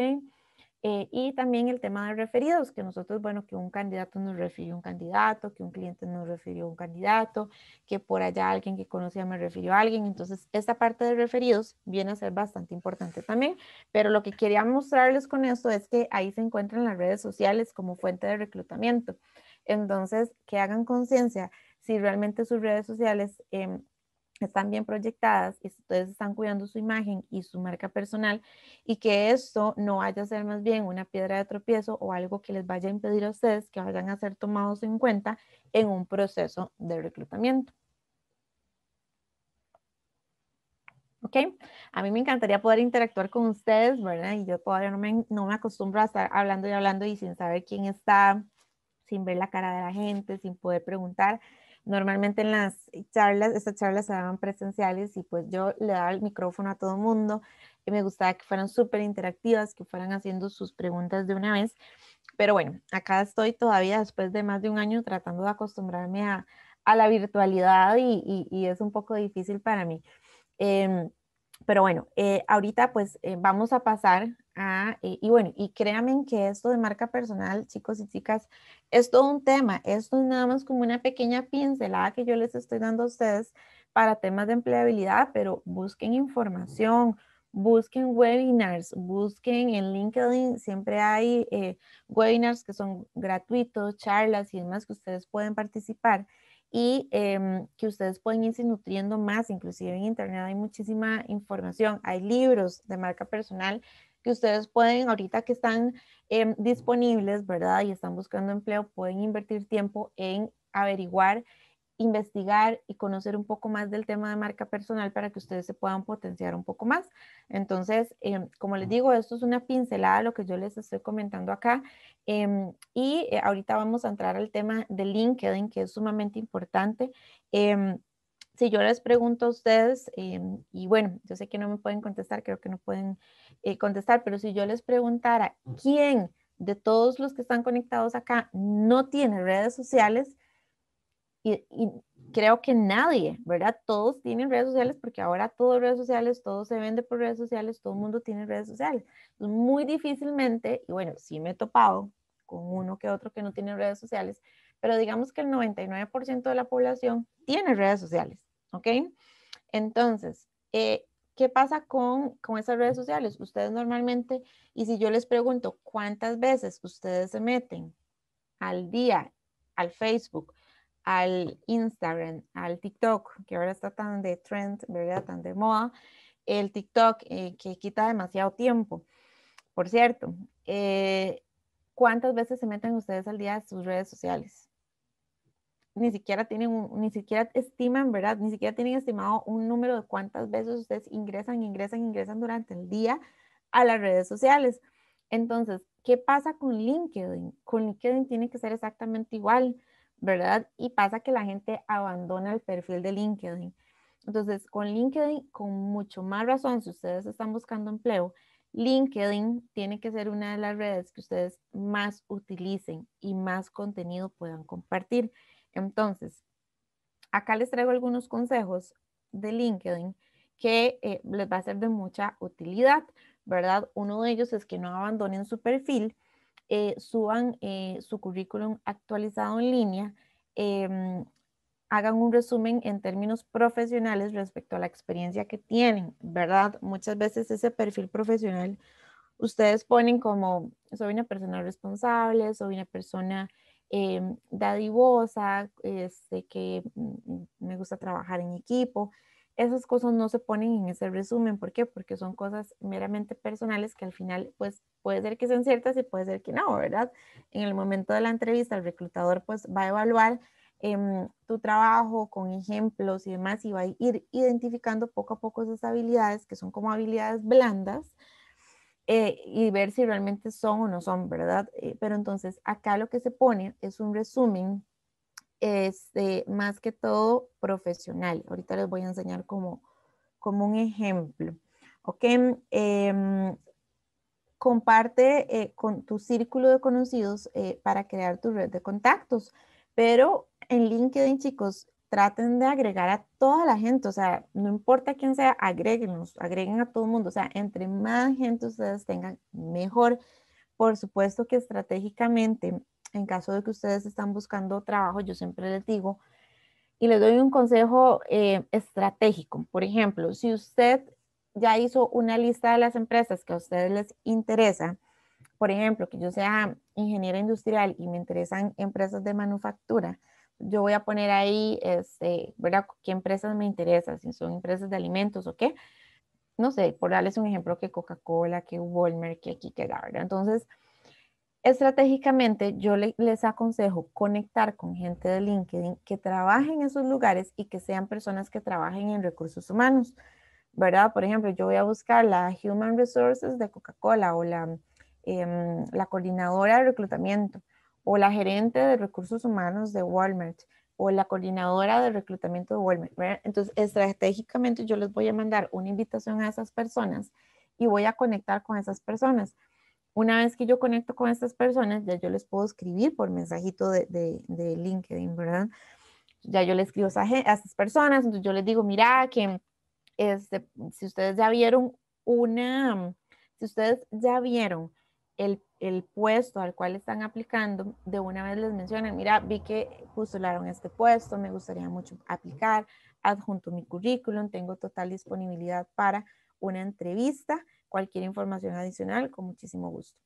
Eh, y también el tema de referidos, que nosotros, bueno, que un candidato nos refirió a un candidato, que un cliente nos refirió a un candidato, que por allá alguien que conocía me refirió a alguien. Entonces, esta parte de referidos viene a ser bastante importante también. Pero lo que quería mostrarles con esto es que ahí se encuentran las redes sociales como fuente de reclutamiento. Entonces, que hagan conciencia si realmente sus redes sociales em, están bien proyectadas y ustedes están cuidando su imagen y su marca personal y que esto no vaya a ser más bien una piedra de tropiezo o algo que les vaya a impedir a ustedes que vayan a ser tomados en cuenta en un proceso de reclutamiento. ¿Ok? A mí me encantaría poder interactuar con ustedes, ¿verdad? Y yo todavía no me, no me acostumbro a estar hablando y hablando y sin saber quién está, sin ver la cara de la gente, sin poder preguntar normalmente en las charlas, estas charlas se daban presenciales y pues yo le daba el micrófono a todo el mundo y me gustaba que fueran súper interactivas, que fueran haciendo sus preguntas de una vez. Pero bueno, acá estoy todavía después de más de un año tratando de acostumbrarme a, la virtualidad y, es un poco difícil para mí. Em, pero bueno, eh, ahorita pues eh, vamos a pasar a, eh, y bueno, y créanme que esto de marca personal, chicos y chicas, es todo un tema, esto es nada más como una pequeña pincelada que yo les estoy dando a ustedes para temas de empleabilidad, pero busquen información, busquen webinars, busquen en LinkedIn, siempre hay webinars que son gratuitos, charlas y demás que ustedes pueden participar y em, que ustedes pueden irse nutriendo más, inclusive en internet hay muchísima información, hay libros de marca personal que ustedes pueden, ahorita que están em, disponibles, ¿verdad? Y están buscando empleo, pueden invertir tiempo en averiguar investigar y conocer un poco más del tema de marca personal para que ustedes se puedan potenciar un poco más. Entonces, em, como les digo, esto es una pincelada lo que yo les estoy comentando acá. Em, y eh, ahorita vamos a entrar al tema de LinkedIn, que es sumamente importante. Em, si yo les pregunto a ustedes, y bueno, yo sé que no me pueden contestar, creo que no pueden eh, contestar, pero si yo les preguntara, ¿quién de todos los que están conectados acá no tiene redes sociales? y, creo que nadie, ¿verdad? Todos tienen redes sociales porque ahora todo redes sociales, todo se vende por redes sociales, todo el mundo tiene redes sociales. Muy difícilmente, y bueno, sí me he topado con uno que otro que no tiene redes sociales, pero digamos que el 99% de la población tiene redes sociales, ¿ok? Entonces, eh, ¿qué pasa con, con esas redes sociales? Ustedes normalmente, y si yo les pregunto cuántas veces ustedes se meten al día al Facebook, al Instagram, al TikTok, que ahora está tan de trend, ¿verdad? Tan de moda, el TikTok eh, que quita demasiado tiempo. Por cierto, eh, ¿cuántas veces se meten ustedes al día a sus redes sociales? Ni siquiera tienen, ni siquiera estiman, ¿verdad? Ni siquiera tienen estimado un número de cuántas veces ustedes ingresan, ingresan, ingresan durante el día a las redes sociales. Entonces, ¿qué pasa con LinkedIn? Con LinkedIn tiene que ser exactamente igual ¿verdad? Y pasa que la gente abandona el perfil de LinkedIn. Entonces, con LinkedIn, con mucho más razón, si ustedes están buscando empleo, LinkedIn tiene que ser una de las redes que ustedes más utilicen y más contenido puedan compartir. Entonces, acá les traigo algunos consejos de LinkedIn que eh, les va a ser de mucha utilidad, ¿verdad? Uno de ellos es que no abandonen su perfil eh, suban eh, su currículum actualizado en línea, em, hagan un resumen en términos profesionales respecto a la experiencia que tienen, ¿verdad? Muchas veces ese perfil profesional ustedes ponen como soy una persona responsable, soy una persona em, dadivosa, este, que mm, mm, me gusta trabajar en equipo. Esas cosas no se ponen en ese resumen. ¿Por qué? Porque son cosas meramente personales que al final, pues, puede ser que sean ciertas y puede ser que no, ¿verdad? En el momento de la entrevista, el reclutador, pues, va a evaluar em, tu trabajo con ejemplos y demás y va a ir identificando poco a poco esas habilidades que son como habilidades blandas eh, y ver si realmente son o no son, ¿verdad? Eh, pero entonces acá lo que se pone es un resumen este, más que todo profesional. Ahorita les voy a enseñar como, como un ejemplo. Ok, em, comparte eh, con tu círculo de conocidos eh, para crear tu red de contactos, pero en LinkedIn, chicos, traten de agregar a toda la gente, o sea, no importa quién sea, agréguenos, agreguen a todo el mundo, o sea, entre más gente ustedes tengan, mejor. Por supuesto que estratégicamente en caso de que ustedes están buscando trabajo, yo siempre les digo y les doy un consejo eh, estratégico. Por ejemplo, si usted ya hizo una lista de las empresas que a ustedes les interesa, por ejemplo, que yo sea ingeniera industrial y me interesan empresas de manufactura, yo voy a poner ahí, este, ¿verdad? ¿Qué empresas me interesan? Si son empresas de alimentos o qué. No sé, por darles un ejemplo, que Coca-Cola, que Walmart, que aquí, que ¿verdad? Entonces, Estratégicamente, yo les aconsejo conectar con gente de LinkedIn que trabaje en esos lugares y que sean personas que trabajen en recursos humanos, ¿verdad? Por ejemplo, yo voy a buscar la Human Resources de Coca-Cola o la, em, la coordinadora de reclutamiento o la gerente de recursos humanos de Walmart o la coordinadora de reclutamiento de Walmart. Entonces, estratégicamente yo les voy a mandar una invitación a esas personas y voy a conectar con esas personas una vez que yo conecto con estas personas, ya yo les puedo escribir por mensajito de, de, LinkedIn, ¿verdad? Ya yo les escribo a, estas personas, entonces yo les digo, mira, que este, si ustedes ya vieron una, si ustedes ya vieron el, el, puesto al cual están aplicando, de una vez les mencionan, mira, vi que postularon este puesto, me gustaría mucho aplicar, adjunto mi currículum, tengo total disponibilidad para una entrevista cualquier información adicional con muchísimo gusto.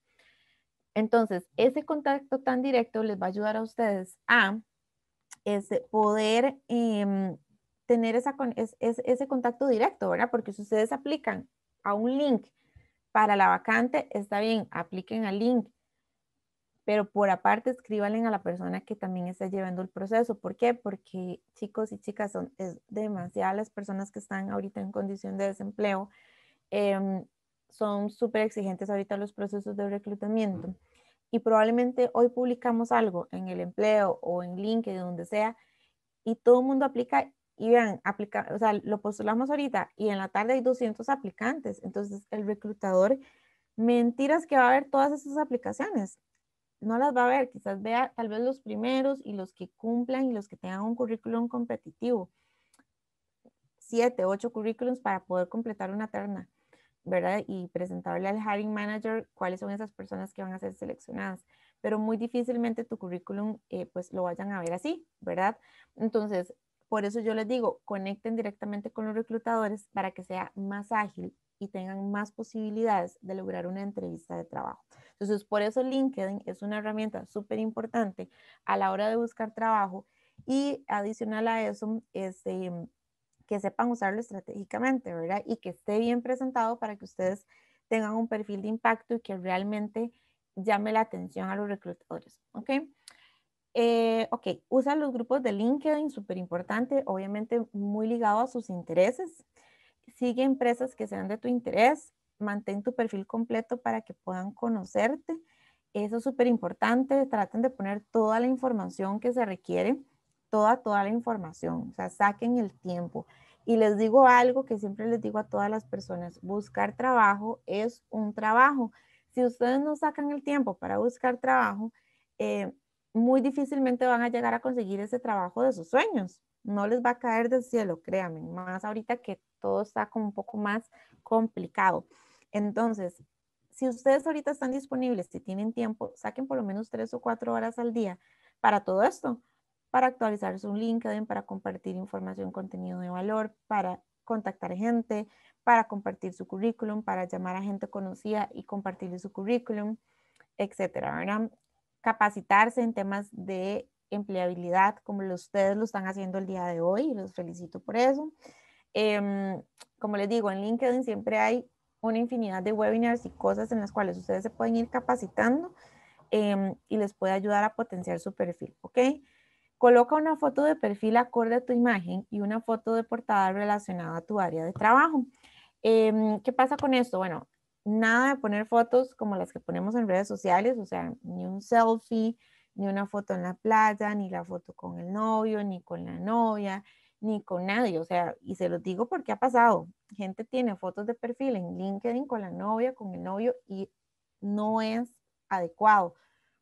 Entonces, ese contacto tan directo les va a ayudar a ustedes a poder em, tener esa, ese contacto directo, ¿verdad? Porque si ustedes aplican a un link para la vacante, está bien, apliquen al link, pero por aparte escríbanle a la persona que también está llevando el proceso. ¿Por qué? Porque chicos y chicas, son es demasiadas las personas que están ahorita en condición de desempleo. Em, son súper exigentes ahorita los procesos de reclutamiento y probablemente hoy publicamos algo en el empleo o en LinkedIn, donde sea, y todo el mundo aplica y vean, o sea, lo postulamos ahorita y en la tarde hay 200 aplicantes. Entonces, el reclutador, mentiras que va a ver todas esas aplicaciones. No las va a ver, quizás vea tal vez los primeros y los que cumplan y los que tengan un currículum competitivo. Siete, ocho currículums para poder completar una terna. ¿verdad? Y presentarle al hiring manager cuáles son esas personas que van a ser seleccionadas. Pero muy difícilmente tu currículum, eh, pues lo vayan a ver así, ¿verdad? Entonces, por eso yo les digo, conecten directamente con los reclutadores para que sea más ágil y tengan más posibilidades de lograr una entrevista de trabajo. Entonces, por eso LinkedIn es una herramienta súper importante a la hora de buscar trabajo y adicional a eso, este, que sepan usarlo estratégicamente, ¿verdad? Y que esté bien presentado para que ustedes tengan un perfil de impacto y que realmente llame la atención a los reclutadores, ¿ok? Eh, ok, usa los grupos de LinkedIn, súper importante, obviamente muy ligado a sus intereses. Sigue empresas que sean de tu interés, mantén tu perfil completo para que puedan conocerte. Eso es súper importante, traten de poner toda la información que se requiere toda, la información, o sea, saquen el tiempo. Y les digo algo que siempre les digo a todas las personas, buscar trabajo es un trabajo. Si ustedes no sacan el tiempo para buscar trabajo, eh, muy difícilmente van a llegar a conseguir ese trabajo de sus sueños. No les va a caer del cielo, créanme, más ahorita que todo está como un poco más complicado. Entonces, si ustedes ahorita están disponibles, si tienen tiempo, saquen por lo menos tres o cuatro horas al día para todo esto, para actualizar su LinkedIn, para compartir información, contenido de valor, para contactar gente, para compartir su currículum, para llamar a gente conocida y compartirle su currículum, etcétera, Capacitarse en temas de empleabilidad, como ustedes lo están haciendo el día de hoy, y los felicito por eso. Em, como les digo, en LinkedIn siempre hay una infinidad de webinars y cosas en las cuales ustedes se pueden ir capacitando em, y les puede ayudar a potenciar su perfil, ¿ok? Coloca una foto de perfil acorde a tu imagen y una foto de portada relacionada a tu área de trabajo. Em, ¿Qué pasa con esto? Bueno, nada de poner fotos como las que ponemos en redes sociales, o sea, ni un selfie, ni una foto en la playa, ni la foto con el novio, ni con la novia, ni con nadie. O sea, y se los digo porque ha pasado. Gente tiene fotos de perfil en LinkedIn con la novia, con el novio, y no es adecuado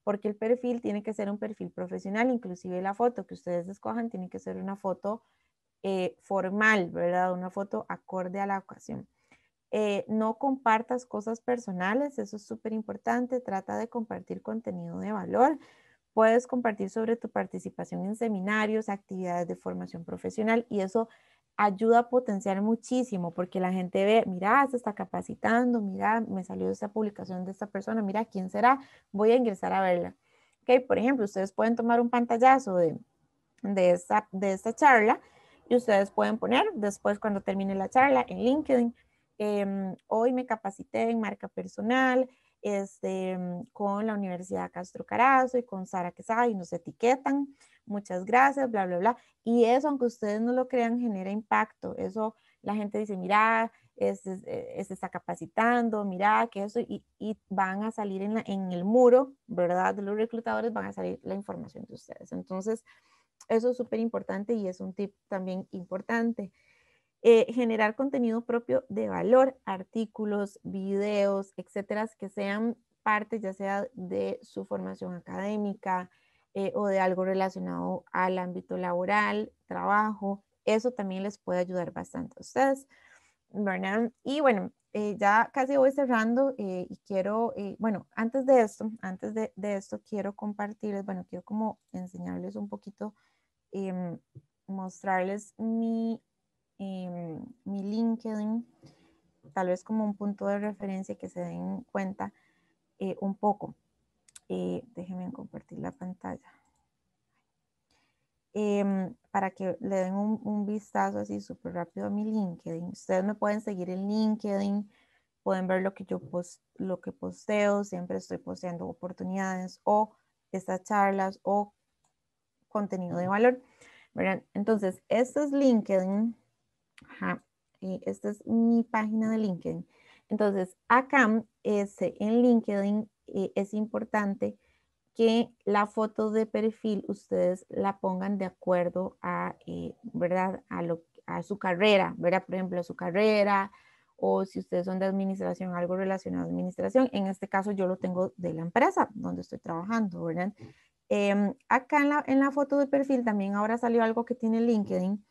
porque el perfil tiene que ser un perfil profesional, inclusive la foto que ustedes escojan tiene que ser una foto eh, formal, ¿verdad? Una foto acorde a la ocasión. Eh, no compartas cosas personales, eso es súper importante, trata de compartir contenido de valor. Puedes compartir sobre tu participación en seminarios, actividades de formación profesional y eso ayuda a potenciar muchísimo porque la gente ve, mira, se está capacitando, mira, me salió esta publicación de esta persona, mira, ¿quién será? Voy a ingresar a verla. ¿Ok? Por ejemplo, ustedes pueden tomar un pantallazo de, de, esta, de esta charla y ustedes pueden poner después cuando termine la charla en LinkedIn, em, hoy me capacité en marca personal, este, mm, con la Universidad Castro Carazo y con Sara Quesada y nos etiquetan, muchas gracias, bla, bla, bla. Y eso, aunque ustedes no lo crean, genera impacto. Eso la gente dice, mira, se este, eh, este está capacitando, mira, que eso, y, van a salir en, en el muro, ¿verdad? De los reclutadores van a salir la información de ustedes. Entonces, eso es súper importante y es un tip también importante. Eh, generar contenido propio de valor, artículos, videos, etcétera, que sean parte ya sea de su formación académica eh, o de algo relacionado al ámbito laboral, trabajo. Eso también les puede ayudar bastante a ustedes, ¿verdad? Y bueno, eh, ya casi voy cerrando y quiero, bueno, antes de esto, antes de, esto quiero compartirles, bueno, quiero como enseñarles un poquito, em, mostrarles mi Mm, mi LinkedIn, tal vez como un punto de referencia que se den cuenta eh, un poco. Eh, déjenme compartir la pantalla. Em, para que le den un, vistazo así súper rápido a mi LinkedIn. Ustedes me pueden seguir en LinkedIn, pueden ver lo que yo lo que posteo, siempre estoy posteando oportunidades o estas charlas o contenido de valor. Entonces, esto es LinkedIn. Eh, esta es mi página de LinkedIn. Entonces, acá es, en LinkedIn eh, es importante que la foto de perfil ustedes la pongan de acuerdo a, eh, ¿verdad? A, lo, a su carrera, ¿verdad? Por ejemplo, su carrera o si ustedes son de administración, algo relacionado a administración. En este caso yo lo tengo de la empresa donde estoy trabajando, ¿verdad? Em, acá en la foto de perfil también ahora salió algo que tiene LinkedIn,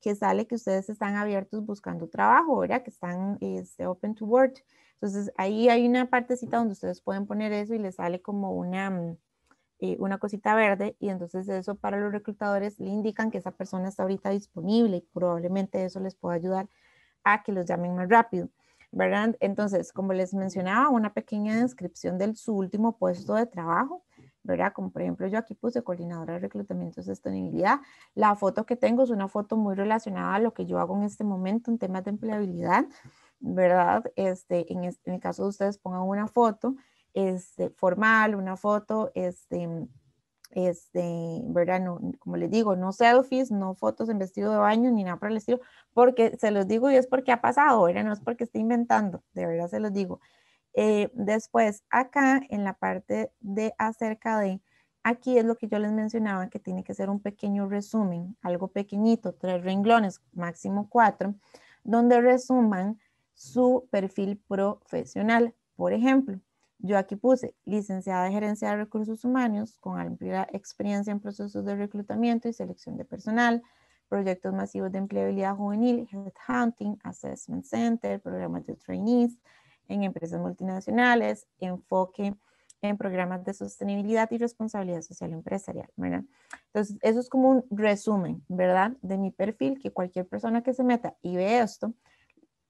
que sale que ustedes están abiertos buscando trabajo, ¿verdad? Que están este, open to work. Entonces ahí hay una partecita donde ustedes pueden poner eso y les sale como una, mm, eh, una cosita verde y entonces eso para los reclutadores le indican que esa persona está ahorita disponible y probablemente eso les pueda ayudar a que los llamen más rápido. ¿verdad? Entonces, como les mencionaba, una pequeña descripción de su último puesto de trabajo, ¿verdad? Como por ejemplo yo aquí puse coordinadora de reclutamiento y sostenibilidad. La foto que tengo es una foto muy relacionada a lo que yo hago en este momento un tema de empleabilidad, ¿verdad? Este, en, el caso de ustedes pongan una foto este, formal, una foto, este, este, ¿verdad? No, como les digo, no selfies, no fotos en vestido de baño ni nada por el estilo, porque se los digo y es porque ha pasado, ¿verdad? No es porque esté inventando, de verdad se los digo. Eh, después, acá en la parte de acerca de, aquí es lo que yo les mencionaba, que tiene que ser un pequeño resumen, algo pequeñito, tres renglones, máximo cuatro, donde resuman su perfil profesional. Por ejemplo, yo aquí puse licenciada de gerencia de recursos humanos con amplia experiencia en procesos de reclutamiento y selección de personal, proyectos masivos de empleabilidad juvenil, headhunting, assessment center, programas de trainees, en empresas multinacionales, enfoque en programas de sostenibilidad y responsabilidad social empresarial, ¿verdad? Entonces, eso es como un resumen, ¿verdad? De mi perfil, que cualquier persona que se meta y ve esto,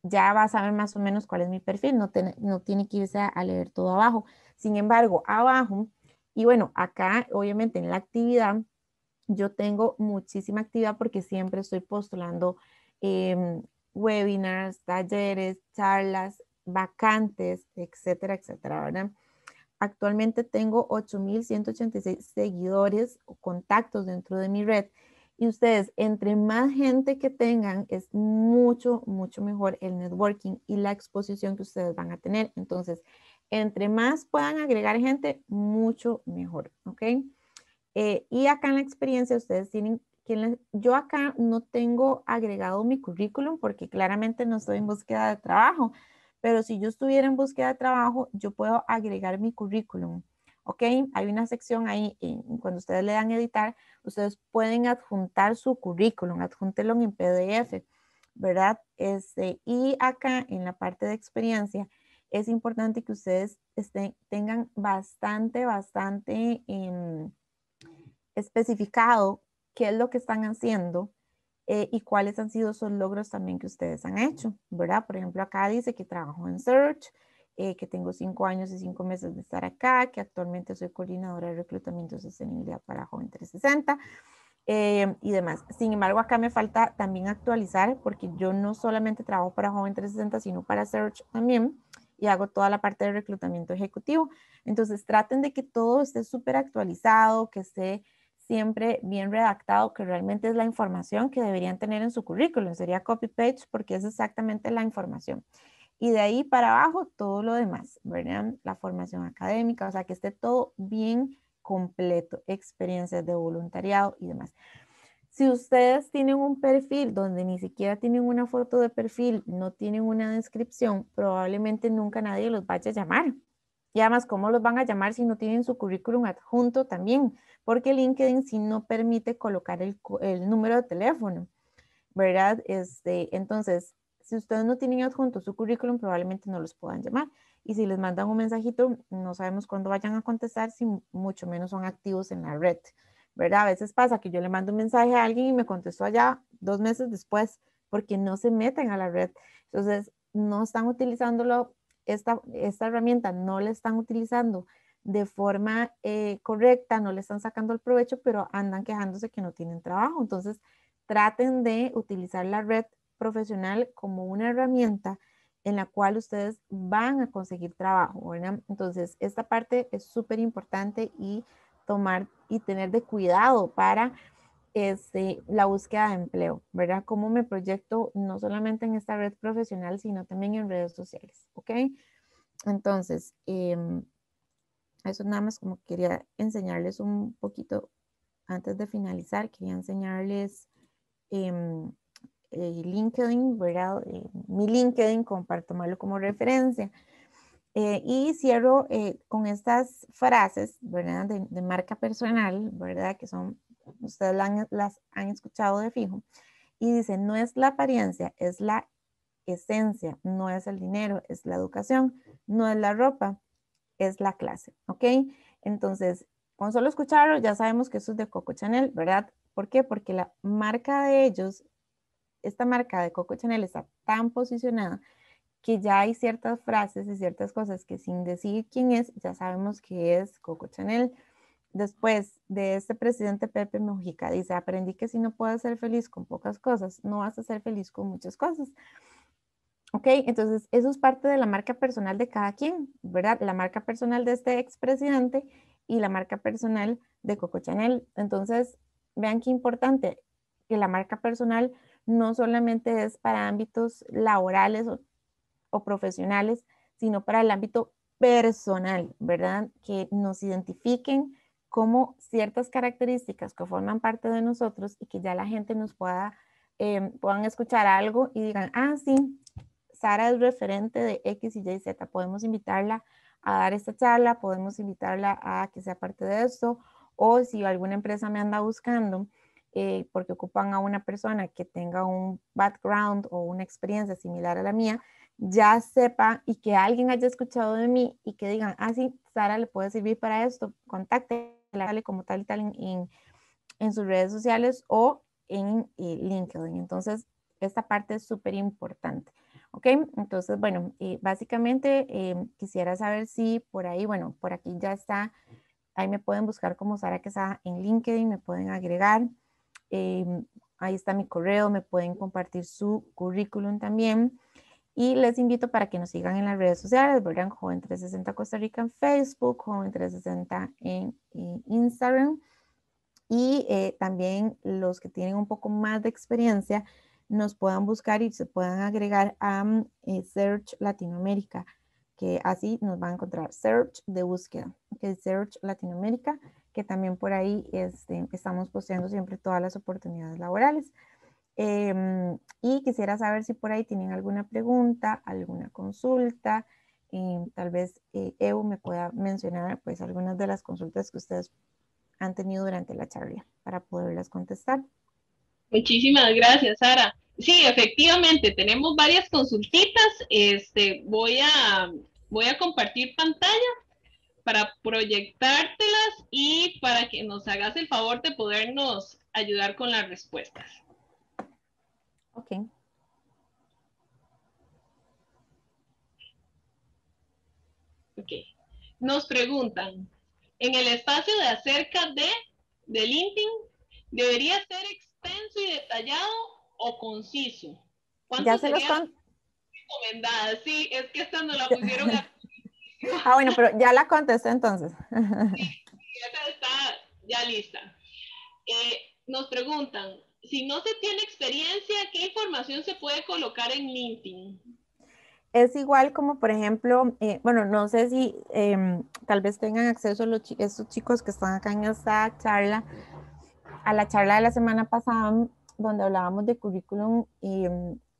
ya va a saber más o menos cuál es mi perfil, no, no tiene que irse a, leer todo abajo. Sin embargo, abajo, y bueno, acá obviamente en la actividad, yo tengo muchísima actividad porque siempre estoy postulando em, webinars, talleres, charlas, vacantes, etcétera, etcétera, ¿verdad? Actualmente tengo 8.186 seguidores o contactos dentro de mi red. Y ustedes, entre más gente que tengan, es mucho, mucho mejor el networking y la exposición que ustedes van a tener. Entonces, entre más puedan agregar gente, mucho mejor, ¿ok? Eh, y acá en la experiencia, ustedes tienen yo acá no tengo agregado mi currículum porque claramente no estoy en búsqueda de trabajo, pero si yo estuviera en búsqueda de trabajo, yo puedo agregar mi currículum. ¿Ok? Hay una sección ahí, cuando ustedes le dan editar, ustedes pueden adjuntar su currículum, adjúntelo en PDF, ¿verdad? Este, y acá en la parte de experiencia, es importante que ustedes este, tengan bastante, bastante em, especificado qué es lo que están haciendo, eh, y cuáles han sido esos logros también que ustedes han hecho, ¿verdad? Por ejemplo, acá dice que trabajo en Search, eh, que tengo cinco años y cinco meses de estar acá, que actualmente soy coordinadora de reclutamiento sostenibilidad para Joven 360 eh, y demás. Sin embargo, acá me falta también actualizar porque yo no solamente trabajo para Joven 360, sino para Search también y hago toda la parte de reclutamiento ejecutivo. Entonces traten de que todo esté súper actualizado, que esté siempre bien redactado, que realmente es la información que deberían tener en su currículum. Sería copy page porque es exactamente la información. Y de ahí para abajo todo lo demás, ¿verdad? La formación académica, o sea, que esté todo bien completo, experiencias de voluntariado y demás. Si ustedes tienen un perfil donde ni siquiera tienen una foto de perfil, no tienen una descripción, probablemente nunca nadie los vaya a llamar, y además, ¿cómo los van a llamar si no tienen su currículum adjunto también? Porque LinkedIn sí no permite colocar el, número de teléfono, ¿verdad? Este, entonces, si ustedes no tienen adjunto su currículum, probablemente no los puedan llamar. Y si les mandan un mensajito, no sabemos cuándo vayan a contestar, si mucho menos son activos en la red, ¿verdad? A veces pasa que yo le mando un mensaje a alguien y me contestó allá dos meses después, porque no se meten a la red. Entonces, no están utilizándolo esta, esta herramienta no la están utilizando de forma eh, correcta, no le están sacando el provecho, pero andan quejándose que no tienen trabajo. Entonces, traten de utilizar la red profesional como una herramienta en la cual ustedes van a conseguir trabajo. Entonces, esta parte es súper importante y tomar y tener de cuidado para este, la búsqueda de empleo, ¿verdad? Cómo me proyecto no solamente en esta red profesional, sino también en redes sociales, ¿ok? Entonces, em, eso nada más como quería enseñarles un poquito antes de finalizar, quería enseñarles eh, LinkedIn, ¿verdad? Eh, mi LinkedIn, como para tomarlo como referencia. Eh, y cierro eh, con estas frases, ¿verdad? de, marca personal, ¿verdad? Que son ustedes las han escuchado de fijo, y dice, no es la apariencia, es la esencia, no es el dinero, es la educación, no es la ropa, es la clase, ¿ok? Entonces, con solo escucharlo ya sabemos que eso es de Coco Chanel, ¿verdad? ¿Por qué? Porque la marca de ellos, esta marca de Coco Chanel está tan posicionada que ya hay ciertas frases y ciertas cosas que sin decir quién es, ya sabemos que es Coco Chanel. Después de este presidente Pepe Mujica, dice, aprendí que si no puedo ser feliz con pocas cosas, no vas a ser feliz con muchas cosas. Ok, entonces eso es parte de la marca personal de cada quien, ¿verdad? La marca personal de este expresidente y la marca personal de Coco Chanel. Entonces, vean qué importante que la marca personal no solamente es para ámbitos laborales o, o profesionales, sino para el ámbito personal, ¿verdad? Que nos identifiquen como ciertas características que forman parte de nosotros y que ya la gente nos pueda, em, puedan escuchar algo y digan, ah, sí, Sara es referente de X y Y, Z, podemos invitarla a dar esta charla, podemos invitarla a que sea parte de esto, o si alguna empresa me anda buscando eh, porque ocupan a una persona que tenga un background o una experiencia similar a la mía, ya sepa y que alguien haya escuchado de mí y que digan, ah, sí, Sara le puede servir para esto, contacte como tal y tal en, sus redes sociales o en eh, LinkedIn. Entonces, esta parte es súper importante. ¿Ok? Entonces, bueno, eh, básicamente em, quisiera saber si por ahí, bueno, por aquí ya está, ahí me pueden buscar como Sara Quesada en LinkedIn, me pueden agregar, em, ahí está mi correo, me pueden compartir su currículum también. Y les invito para que nos sigan en las redes sociales, verán Joven 360 Costa Rica en Facebook, Joven 360 en, Instagram. Y eh, también los que tienen un poco más de experiencia nos puedan buscar y se puedan agregar a mm, eh, Search Latinoamérica, que así nos va a encontrar Search de búsqueda, que es Search Latinoamérica, que también por ahí este, estamos posteando siempre todas las oportunidades laborales. Em, y quisiera saber si por ahí tienen alguna pregunta, alguna consulta. Em, tal vez eh, Evo me pueda mencionar pues algunas de las consultas que ustedes han tenido durante la charla para poderlas contestar. Muchísimas gracias, Sara. Sí, efectivamente, tenemos varias consultitas. Este, voy, a, voy a compartir pantalla para proyectártelas y para que nos hagas el favor de podernos ayudar con las respuestas. Ok, Ok. Nos preguntan, en el espacio de acerca de, de LinkedIn, ¿debería ser extenso y detallado o conciso? Ya se los recomendadas? Sí, es que esta no la pusieron ah, bueno, pero ya la contesté entonces. ya está ya lista. Eh, nos preguntan, si no se tiene experiencia, ¿qué información se puede colocar en LinkedIn? Es igual como, por ejemplo, eh, bueno, no sé si em, tal vez tengan acceso los estos chicos que están acá en esta charla, a la charla de la semana pasada, donde hablábamos de currículum y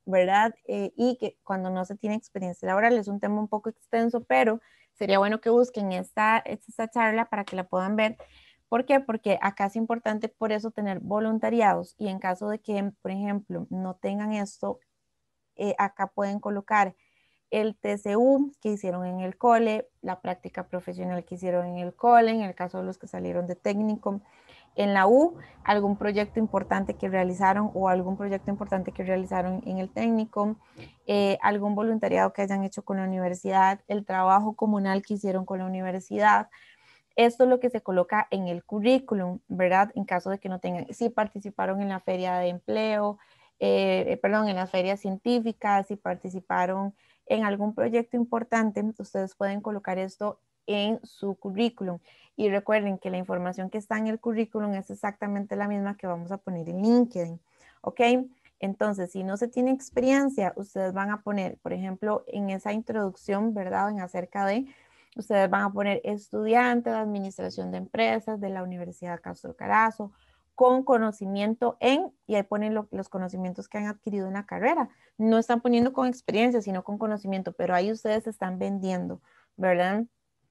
¿verdad? Eh, y que cuando no se tiene experiencia laboral es un tema un poco extenso, pero sería bueno que busquen esta charla para que la puedan ver. ¿Por qué? Porque acá es importante por eso tener voluntariados y en caso de que, por ejemplo, no tengan esto, eh, acá pueden colocar el TCU que hicieron en el cole, la práctica profesional que hicieron en el cole, en el caso de los que salieron de técnico, en la U, algún proyecto importante que realizaron o algún proyecto importante que realizaron en el técnico, eh, algún voluntariado que hayan hecho con la universidad, el trabajo comunal que hicieron con la universidad, esto es lo que se coloca en el currículum, ¿verdad? En caso de que no tengan, si participaron en la feria de empleo, eh, eh, perdón, en las ferias científicas, si participaron en algún proyecto importante, ustedes pueden colocar esto en su currículum. Y recuerden que la información que está en el currículum es exactamente la misma que vamos a poner en LinkedIn. ¿Ok? Entonces, si no se tiene experiencia, ustedes van a poner, por ejemplo, en esa introducción, ¿verdad? En acerca de, Ustedes van a poner estudiante de administración de empresas de la Universidad Castro Carazo con conocimiento en, y ahí ponen los conocimientos que han adquirido en la carrera. No están poniendo con experiencia, sino con conocimiento, pero ahí ustedes están vendiendo, ¿verdad?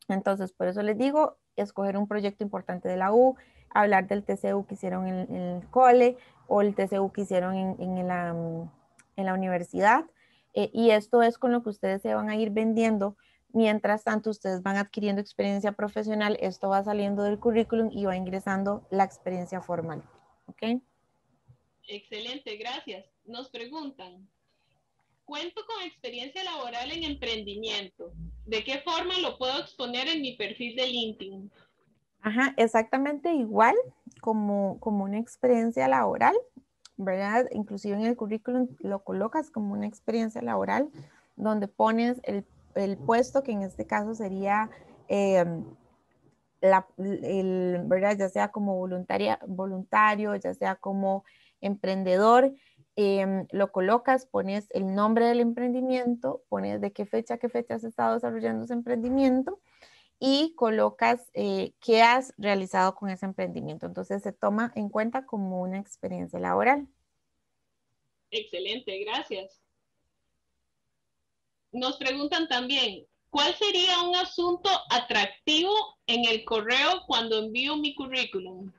Entonces, por eso les digo, escoger un proyecto importante de la U, hablar del TCU que hicieron en, el cole o el TCU que hicieron en, en, la, universidad. Eh, y esto es con lo que ustedes se van a ir vendiendo Mientras tanto, ustedes van adquiriendo experiencia profesional, esto va saliendo del currículum y va ingresando la experiencia formal. ¿Ok? Excelente, gracias. Nos preguntan, cuento con experiencia laboral en emprendimiento. ¿De qué forma lo puedo exponer en mi perfil de LinkedIn? Ajá, exactamente igual como, como una experiencia laboral, ¿verdad? Inclusive en el currículum lo colocas como una experiencia laboral donde pones el el puesto, que en este caso sería em, ¿verdad? ya sea como voluntaria, voluntario, ya sea como emprendedor, em, lo colocas, pones el nombre del emprendimiento, pones de qué fecha a qué fecha has estado desarrollando ese emprendimiento y colocas eh, qué has realizado con ese emprendimiento. Entonces se toma en cuenta como una experiencia laboral. Excelente, gracias nos preguntan también, ¿cuál sería un asunto atractivo en el correo cuando envío mi currículum?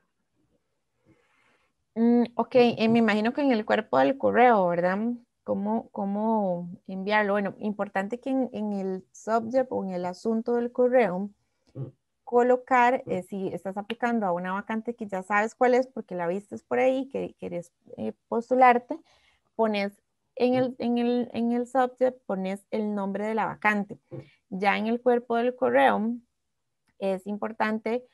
Mm, ok, eh, me imagino que en el cuerpo del correo, ¿verdad? ¿Cómo, cómo enviarlo? Bueno, importante que en, el subject o en el asunto del correo, colocar, eh, si estás aplicando a una vacante que ya sabes cuál es, porque la viste por ahí, que quieres eh, postularte, pones en el, en, el, en el subject pones el nombre de la vacante. Ya en el cuerpo del correo es importante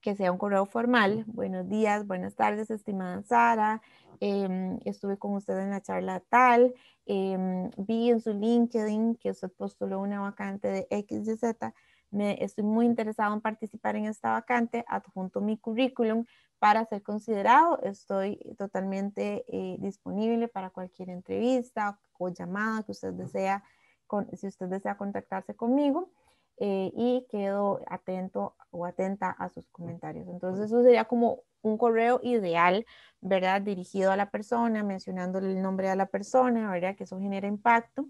que sea un correo formal. Buenos días, buenas tardes, estimada Sara. Em, estuve con usted en la charla tal. Em, vi en su LinkedIn que usted postuló una vacante de XYZ estoy muy interesado en participar en esta vacante, adjunto mi currículum para ser considerado. Estoy totalmente eh, disponible para cualquier entrevista o llamada que usted desea, si usted desea contactarse conmigo. Eh, y quedo atento o atenta a sus comentarios. Entonces eso sería como un correo ideal, ¿verdad? Dirigido a la persona, mencionándole el nombre de la persona, ¿verdad? Que eso genera impacto.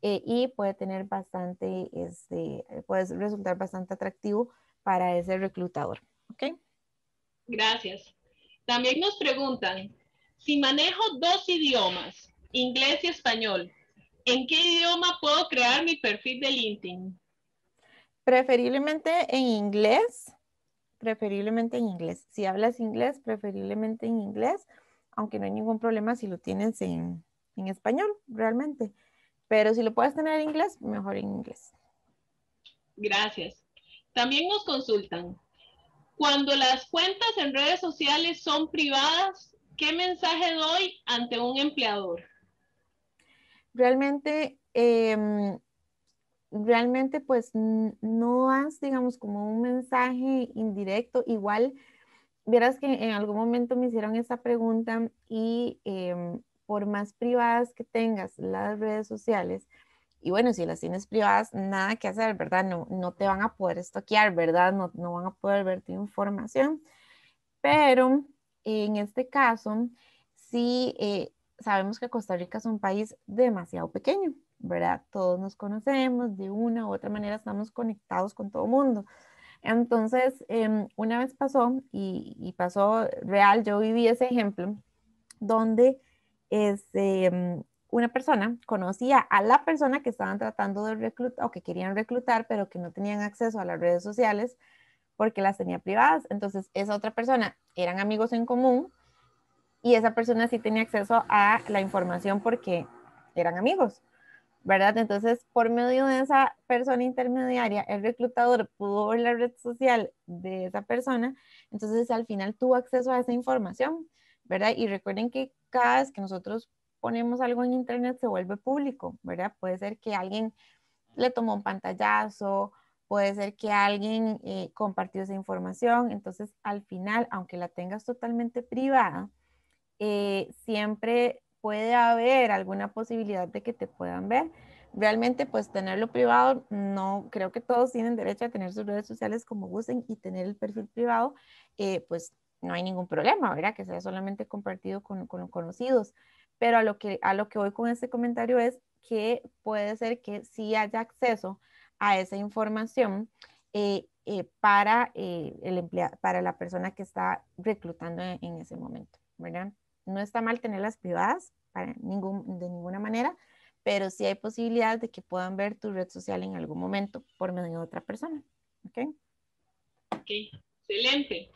Eh, y puede tener bastante, este, eh, puede resultar bastante atractivo para ese reclutador. ¿Ok? Gracias. También nos preguntan, si manejo dos idiomas, inglés y español, ¿en qué idioma puedo crear mi perfil de LinkedIn? Preferiblemente en inglés, preferiblemente en inglés. Si hablas inglés, preferiblemente en inglés, aunque no hay ningún problema si lo tienes en, en español, realmente. Pero si lo puedes tener en inglés, mejor en inglés. Gracias. También nos consultan. Cuando las cuentas en redes sociales son privadas, ¿qué mensaje doy ante un empleador? Realmente, em, realmente pues no das, digamos, como un mensaje indirecto. Igual, verás que en algún momento me hicieron esa pregunta y em, por más privadas que tengas las redes sociales, y bueno, si las tienes privadas, nada que hacer, ¿verdad? No, no te van a poder estoquear, ¿verdad? No, no van a poder ver tu información. Pero en este caso, sí eh, sabemos que Costa Rica es un país demasiado pequeño, ¿verdad? Todos nos conocemos, de una u otra manera estamos conectados con todo el mundo. Entonces, em, una vez pasó, y, y pasó real, yo viví ese ejemplo, donde es, este, mm, una persona conocía a la persona que estaban tratando de reclutar o que querían reclutar, pero que no tenían acceso a las redes sociales porque las tenía privadas. Entonces, esa otra persona eran amigos en común y esa persona sí tenía acceso a la información porque eran amigos, ¿verdad? Entonces, por medio de esa persona intermediaria, el reclutador pudo ver la red social de esa persona, entonces al final tuvo acceso a esa información. ¿verdad? Y recuerden que cada vez que nosotros ponemos algo en internet se vuelve público, ¿verdad? Puede ser que alguien le tomó un pantallazo, puede ser que alguien eh, compartió esa información, entonces al final, aunque la tengas totalmente privada, eh, siempre puede haber alguna posibilidad de que te puedan ver. Realmente, pues tenerlo privado, no creo que todos tienen derecho a tener sus redes sociales como gusten y tener el perfil privado, eh, pues no hay ningún problema, ¿verdad? Que sea solamente compartido con, los conocidos. Pero a lo, que, a lo que voy con este comentario es que puede ser que sí haya acceso a esa información eh, eh, para, eh, el para la persona que está reclutando en, ese momento, ¿verdad? No está mal tenerlas privadas para ningún, de ninguna manera, pero sí hay posibilidad de que puedan ver tu red social en algún momento por medio de otra persona, Ok, excelente.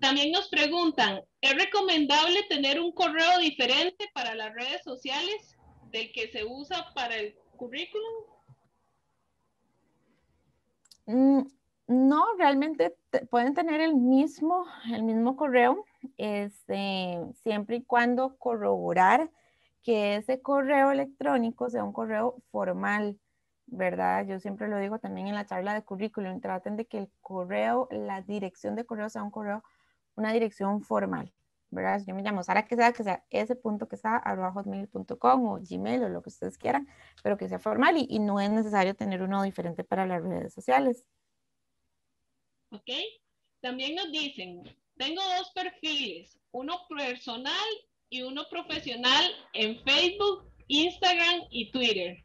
También nos preguntan, ¿es recomendable tener un correo diferente para las redes sociales del que se usa para el currículum? Mm, no, realmente pueden tener el mismo, el mismo correo, este, siempre y cuando corroborar que ese correo electrónico sea un correo formal, ¿verdad? Yo siempre lo digo también en la charla de currículum, traten de que el correo, la dirección de correo sea un correo una dirección formal, ¿verdad? Yo me llamo Sara que sea, que sea ese punto que está arroba hotmail.com o Gmail o lo que ustedes quieran, pero que sea formal y, y no es necesario tener uno diferente para las redes sociales. Ok, también nos dicen, tengo dos perfiles, uno personal y uno profesional en Facebook, Instagram y Twitter.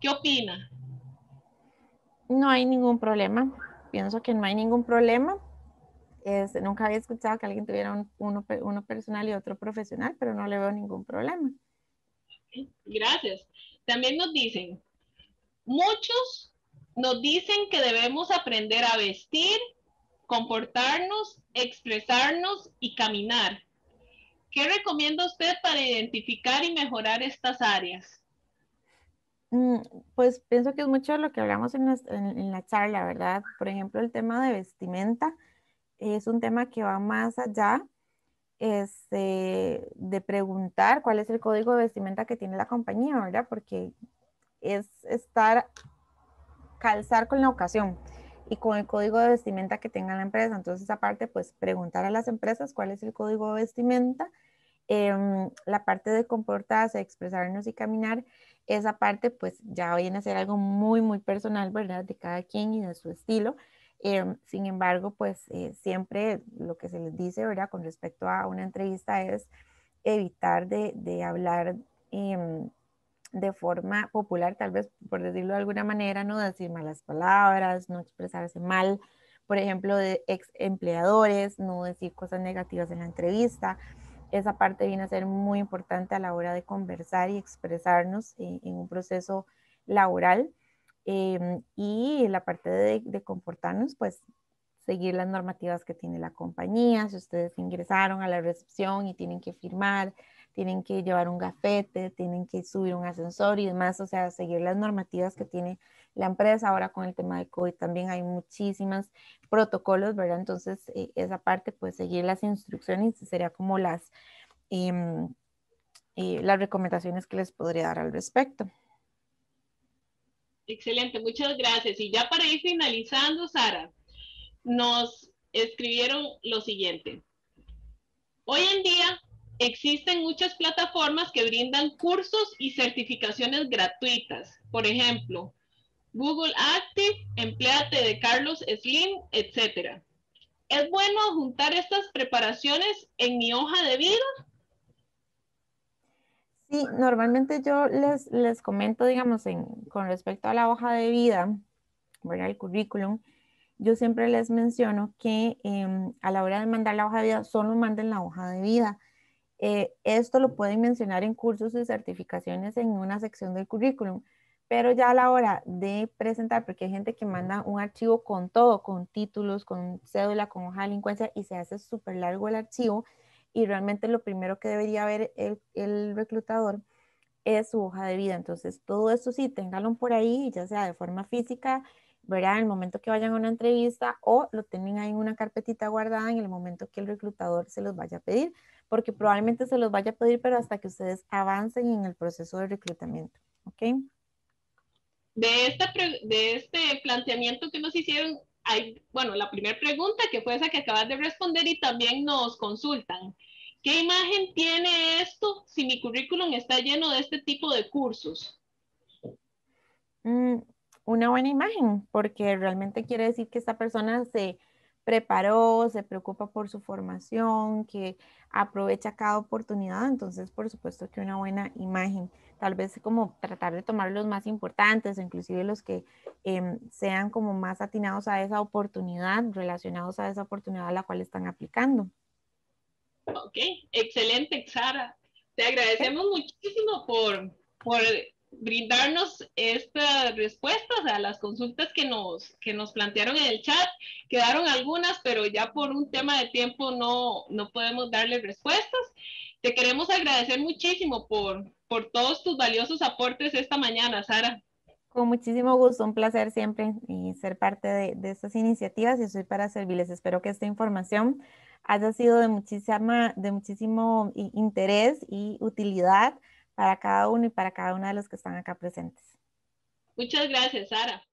¿Qué opina? No hay ningún problema. Pienso que no hay ningún problema. Este, nunca había escuchado que alguien tuviera uno, personal y otro profesional, pero no le veo ningún problema. Gracias. También nos dicen, muchos nos dicen que debemos aprender a vestir, comportarnos, expresarnos y caminar. ¿Qué recomienda usted para identificar y mejorar estas áreas? Mm, pues pienso que es mucho lo que hablamos en la charla, ¿verdad? Por ejemplo, el tema de vestimenta es un tema que va más allá este, de preguntar cuál es el código de vestimenta que tiene la compañía, ¿verdad? Porque es estar, calzar con la ocasión y con el código de vestimenta que tenga la empresa. Entonces, esa parte, pues preguntar a las empresas cuál es el código de vestimenta, em, la parte de comportarse, expresarnos y caminar, esa parte pues ya viene a ser algo muy, muy personal, ¿verdad? De cada quien y de su estilo. Em, sin embargo, pues eh, siempre lo que se les dice, Con respecto a una entrevista es evitar de, hablar em, de forma popular, tal vez por decirlo de alguna manera, no decir malas palabras, no expresarse mal, por ejemplo, de ex empleadores, no decir cosas negativas en la entrevista. Esa parte viene a ser muy importante a la hora de conversar y expresarnos eh, en un proceso laboral. Em, y la parte de, comportarnos, pues seguir las normativas que tiene la compañía. Si ustedes ingresaron a la recepción y tienen que firmar, tienen que llevar un gafete, tienen que subir un ascensor y demás, o sea, seguir las normativas que tiene la empresa. Ahora con el tema de COVID también hay muchísimos protocolos, ¿verdad? Entonces, eh, esa parte, pues seguir las instrucciones sería como las, em, eh, las recomendaciones que les podría dar al respecto. Excelente, muchas gracias. Y ya para ir finalizando, Sara, nos escribieron lo siguiente. Hoy en día existen muchas plataformas que brindan cursos y certificaciones gratuitas. Por ejemplo, Google Active, Empleate de Carlos Slim, etc. ¿Es bueno juntar estas preparaciones en mi hoja de vida? Sí, normalmente yo les, les comento, digamos, con respecto a la hoja de vida, bueno, el currículum, yo siempre les menciono que em, a la hora de mandar la hoja de vida, solo manden la hoja de vida. Eh, esto lo pueden mencionar en cursos y certificaciones en una sección del currículum, pero ya a la hora de presentar, porque hay gente que manda un archivo con todo, con títulos, con cédula, con hoja de delincuencia y se hace súper largo el archivo, y realmente lo primero que debería ver el, reclutador es su hoja de vida. Entonces, todo eso sí, ténganlo por ahí, ya sea de forma física, verá en el momento que vayan a una entrevista o lo tienen ahí en una carpetita guardada en el momento que el reclutador se los vaya a pedir, porque probablemente se los vaya a pedir, pero hasta que ustedes avancen en el proceso de reclutamiento. ¿Ok? De, esta, de este planteamiento que nos hicieron, bueno, la primera pregunta que fue esa que acabas de responder y también nos consultan. ¿Qué imagen tiene esto si mi currículum está lleno de este tipo de cursos? Mm, una buena imagen, porque realmente quiere decir que esta persona se preparó, se preocupa por su formación, que aprovecha cada oportunidad, entonces por supuesto que una buena imagen tal vez como tratar de tomar los más importantes, inclusive los que em, sean como más atinados a esa oportunidad, relacionados a esa oportunidad a la cual están aplicando. Ok, excelente, Sara. Te agradecemos muchísimo por, por brindarnos estas respuestas a las consultas que nos, que nos plantearon en el chat. Quedaron algunas, pero ya por un tema de tiempo no, no podemos darle respuestas. Te queremos agradecer muchísimo por, por todos tus valiosos aportes esta mañana, Sara. Con muchísimo gusto, un placer siempre y eh, ser parte de, estas iniciativas y soy para servirles. Espero que esta información haya sido de, muchísima, de muchísimo interés y utilidad para cada uno y para cada una de los que están acá presentes. Muchas gracias, Sara.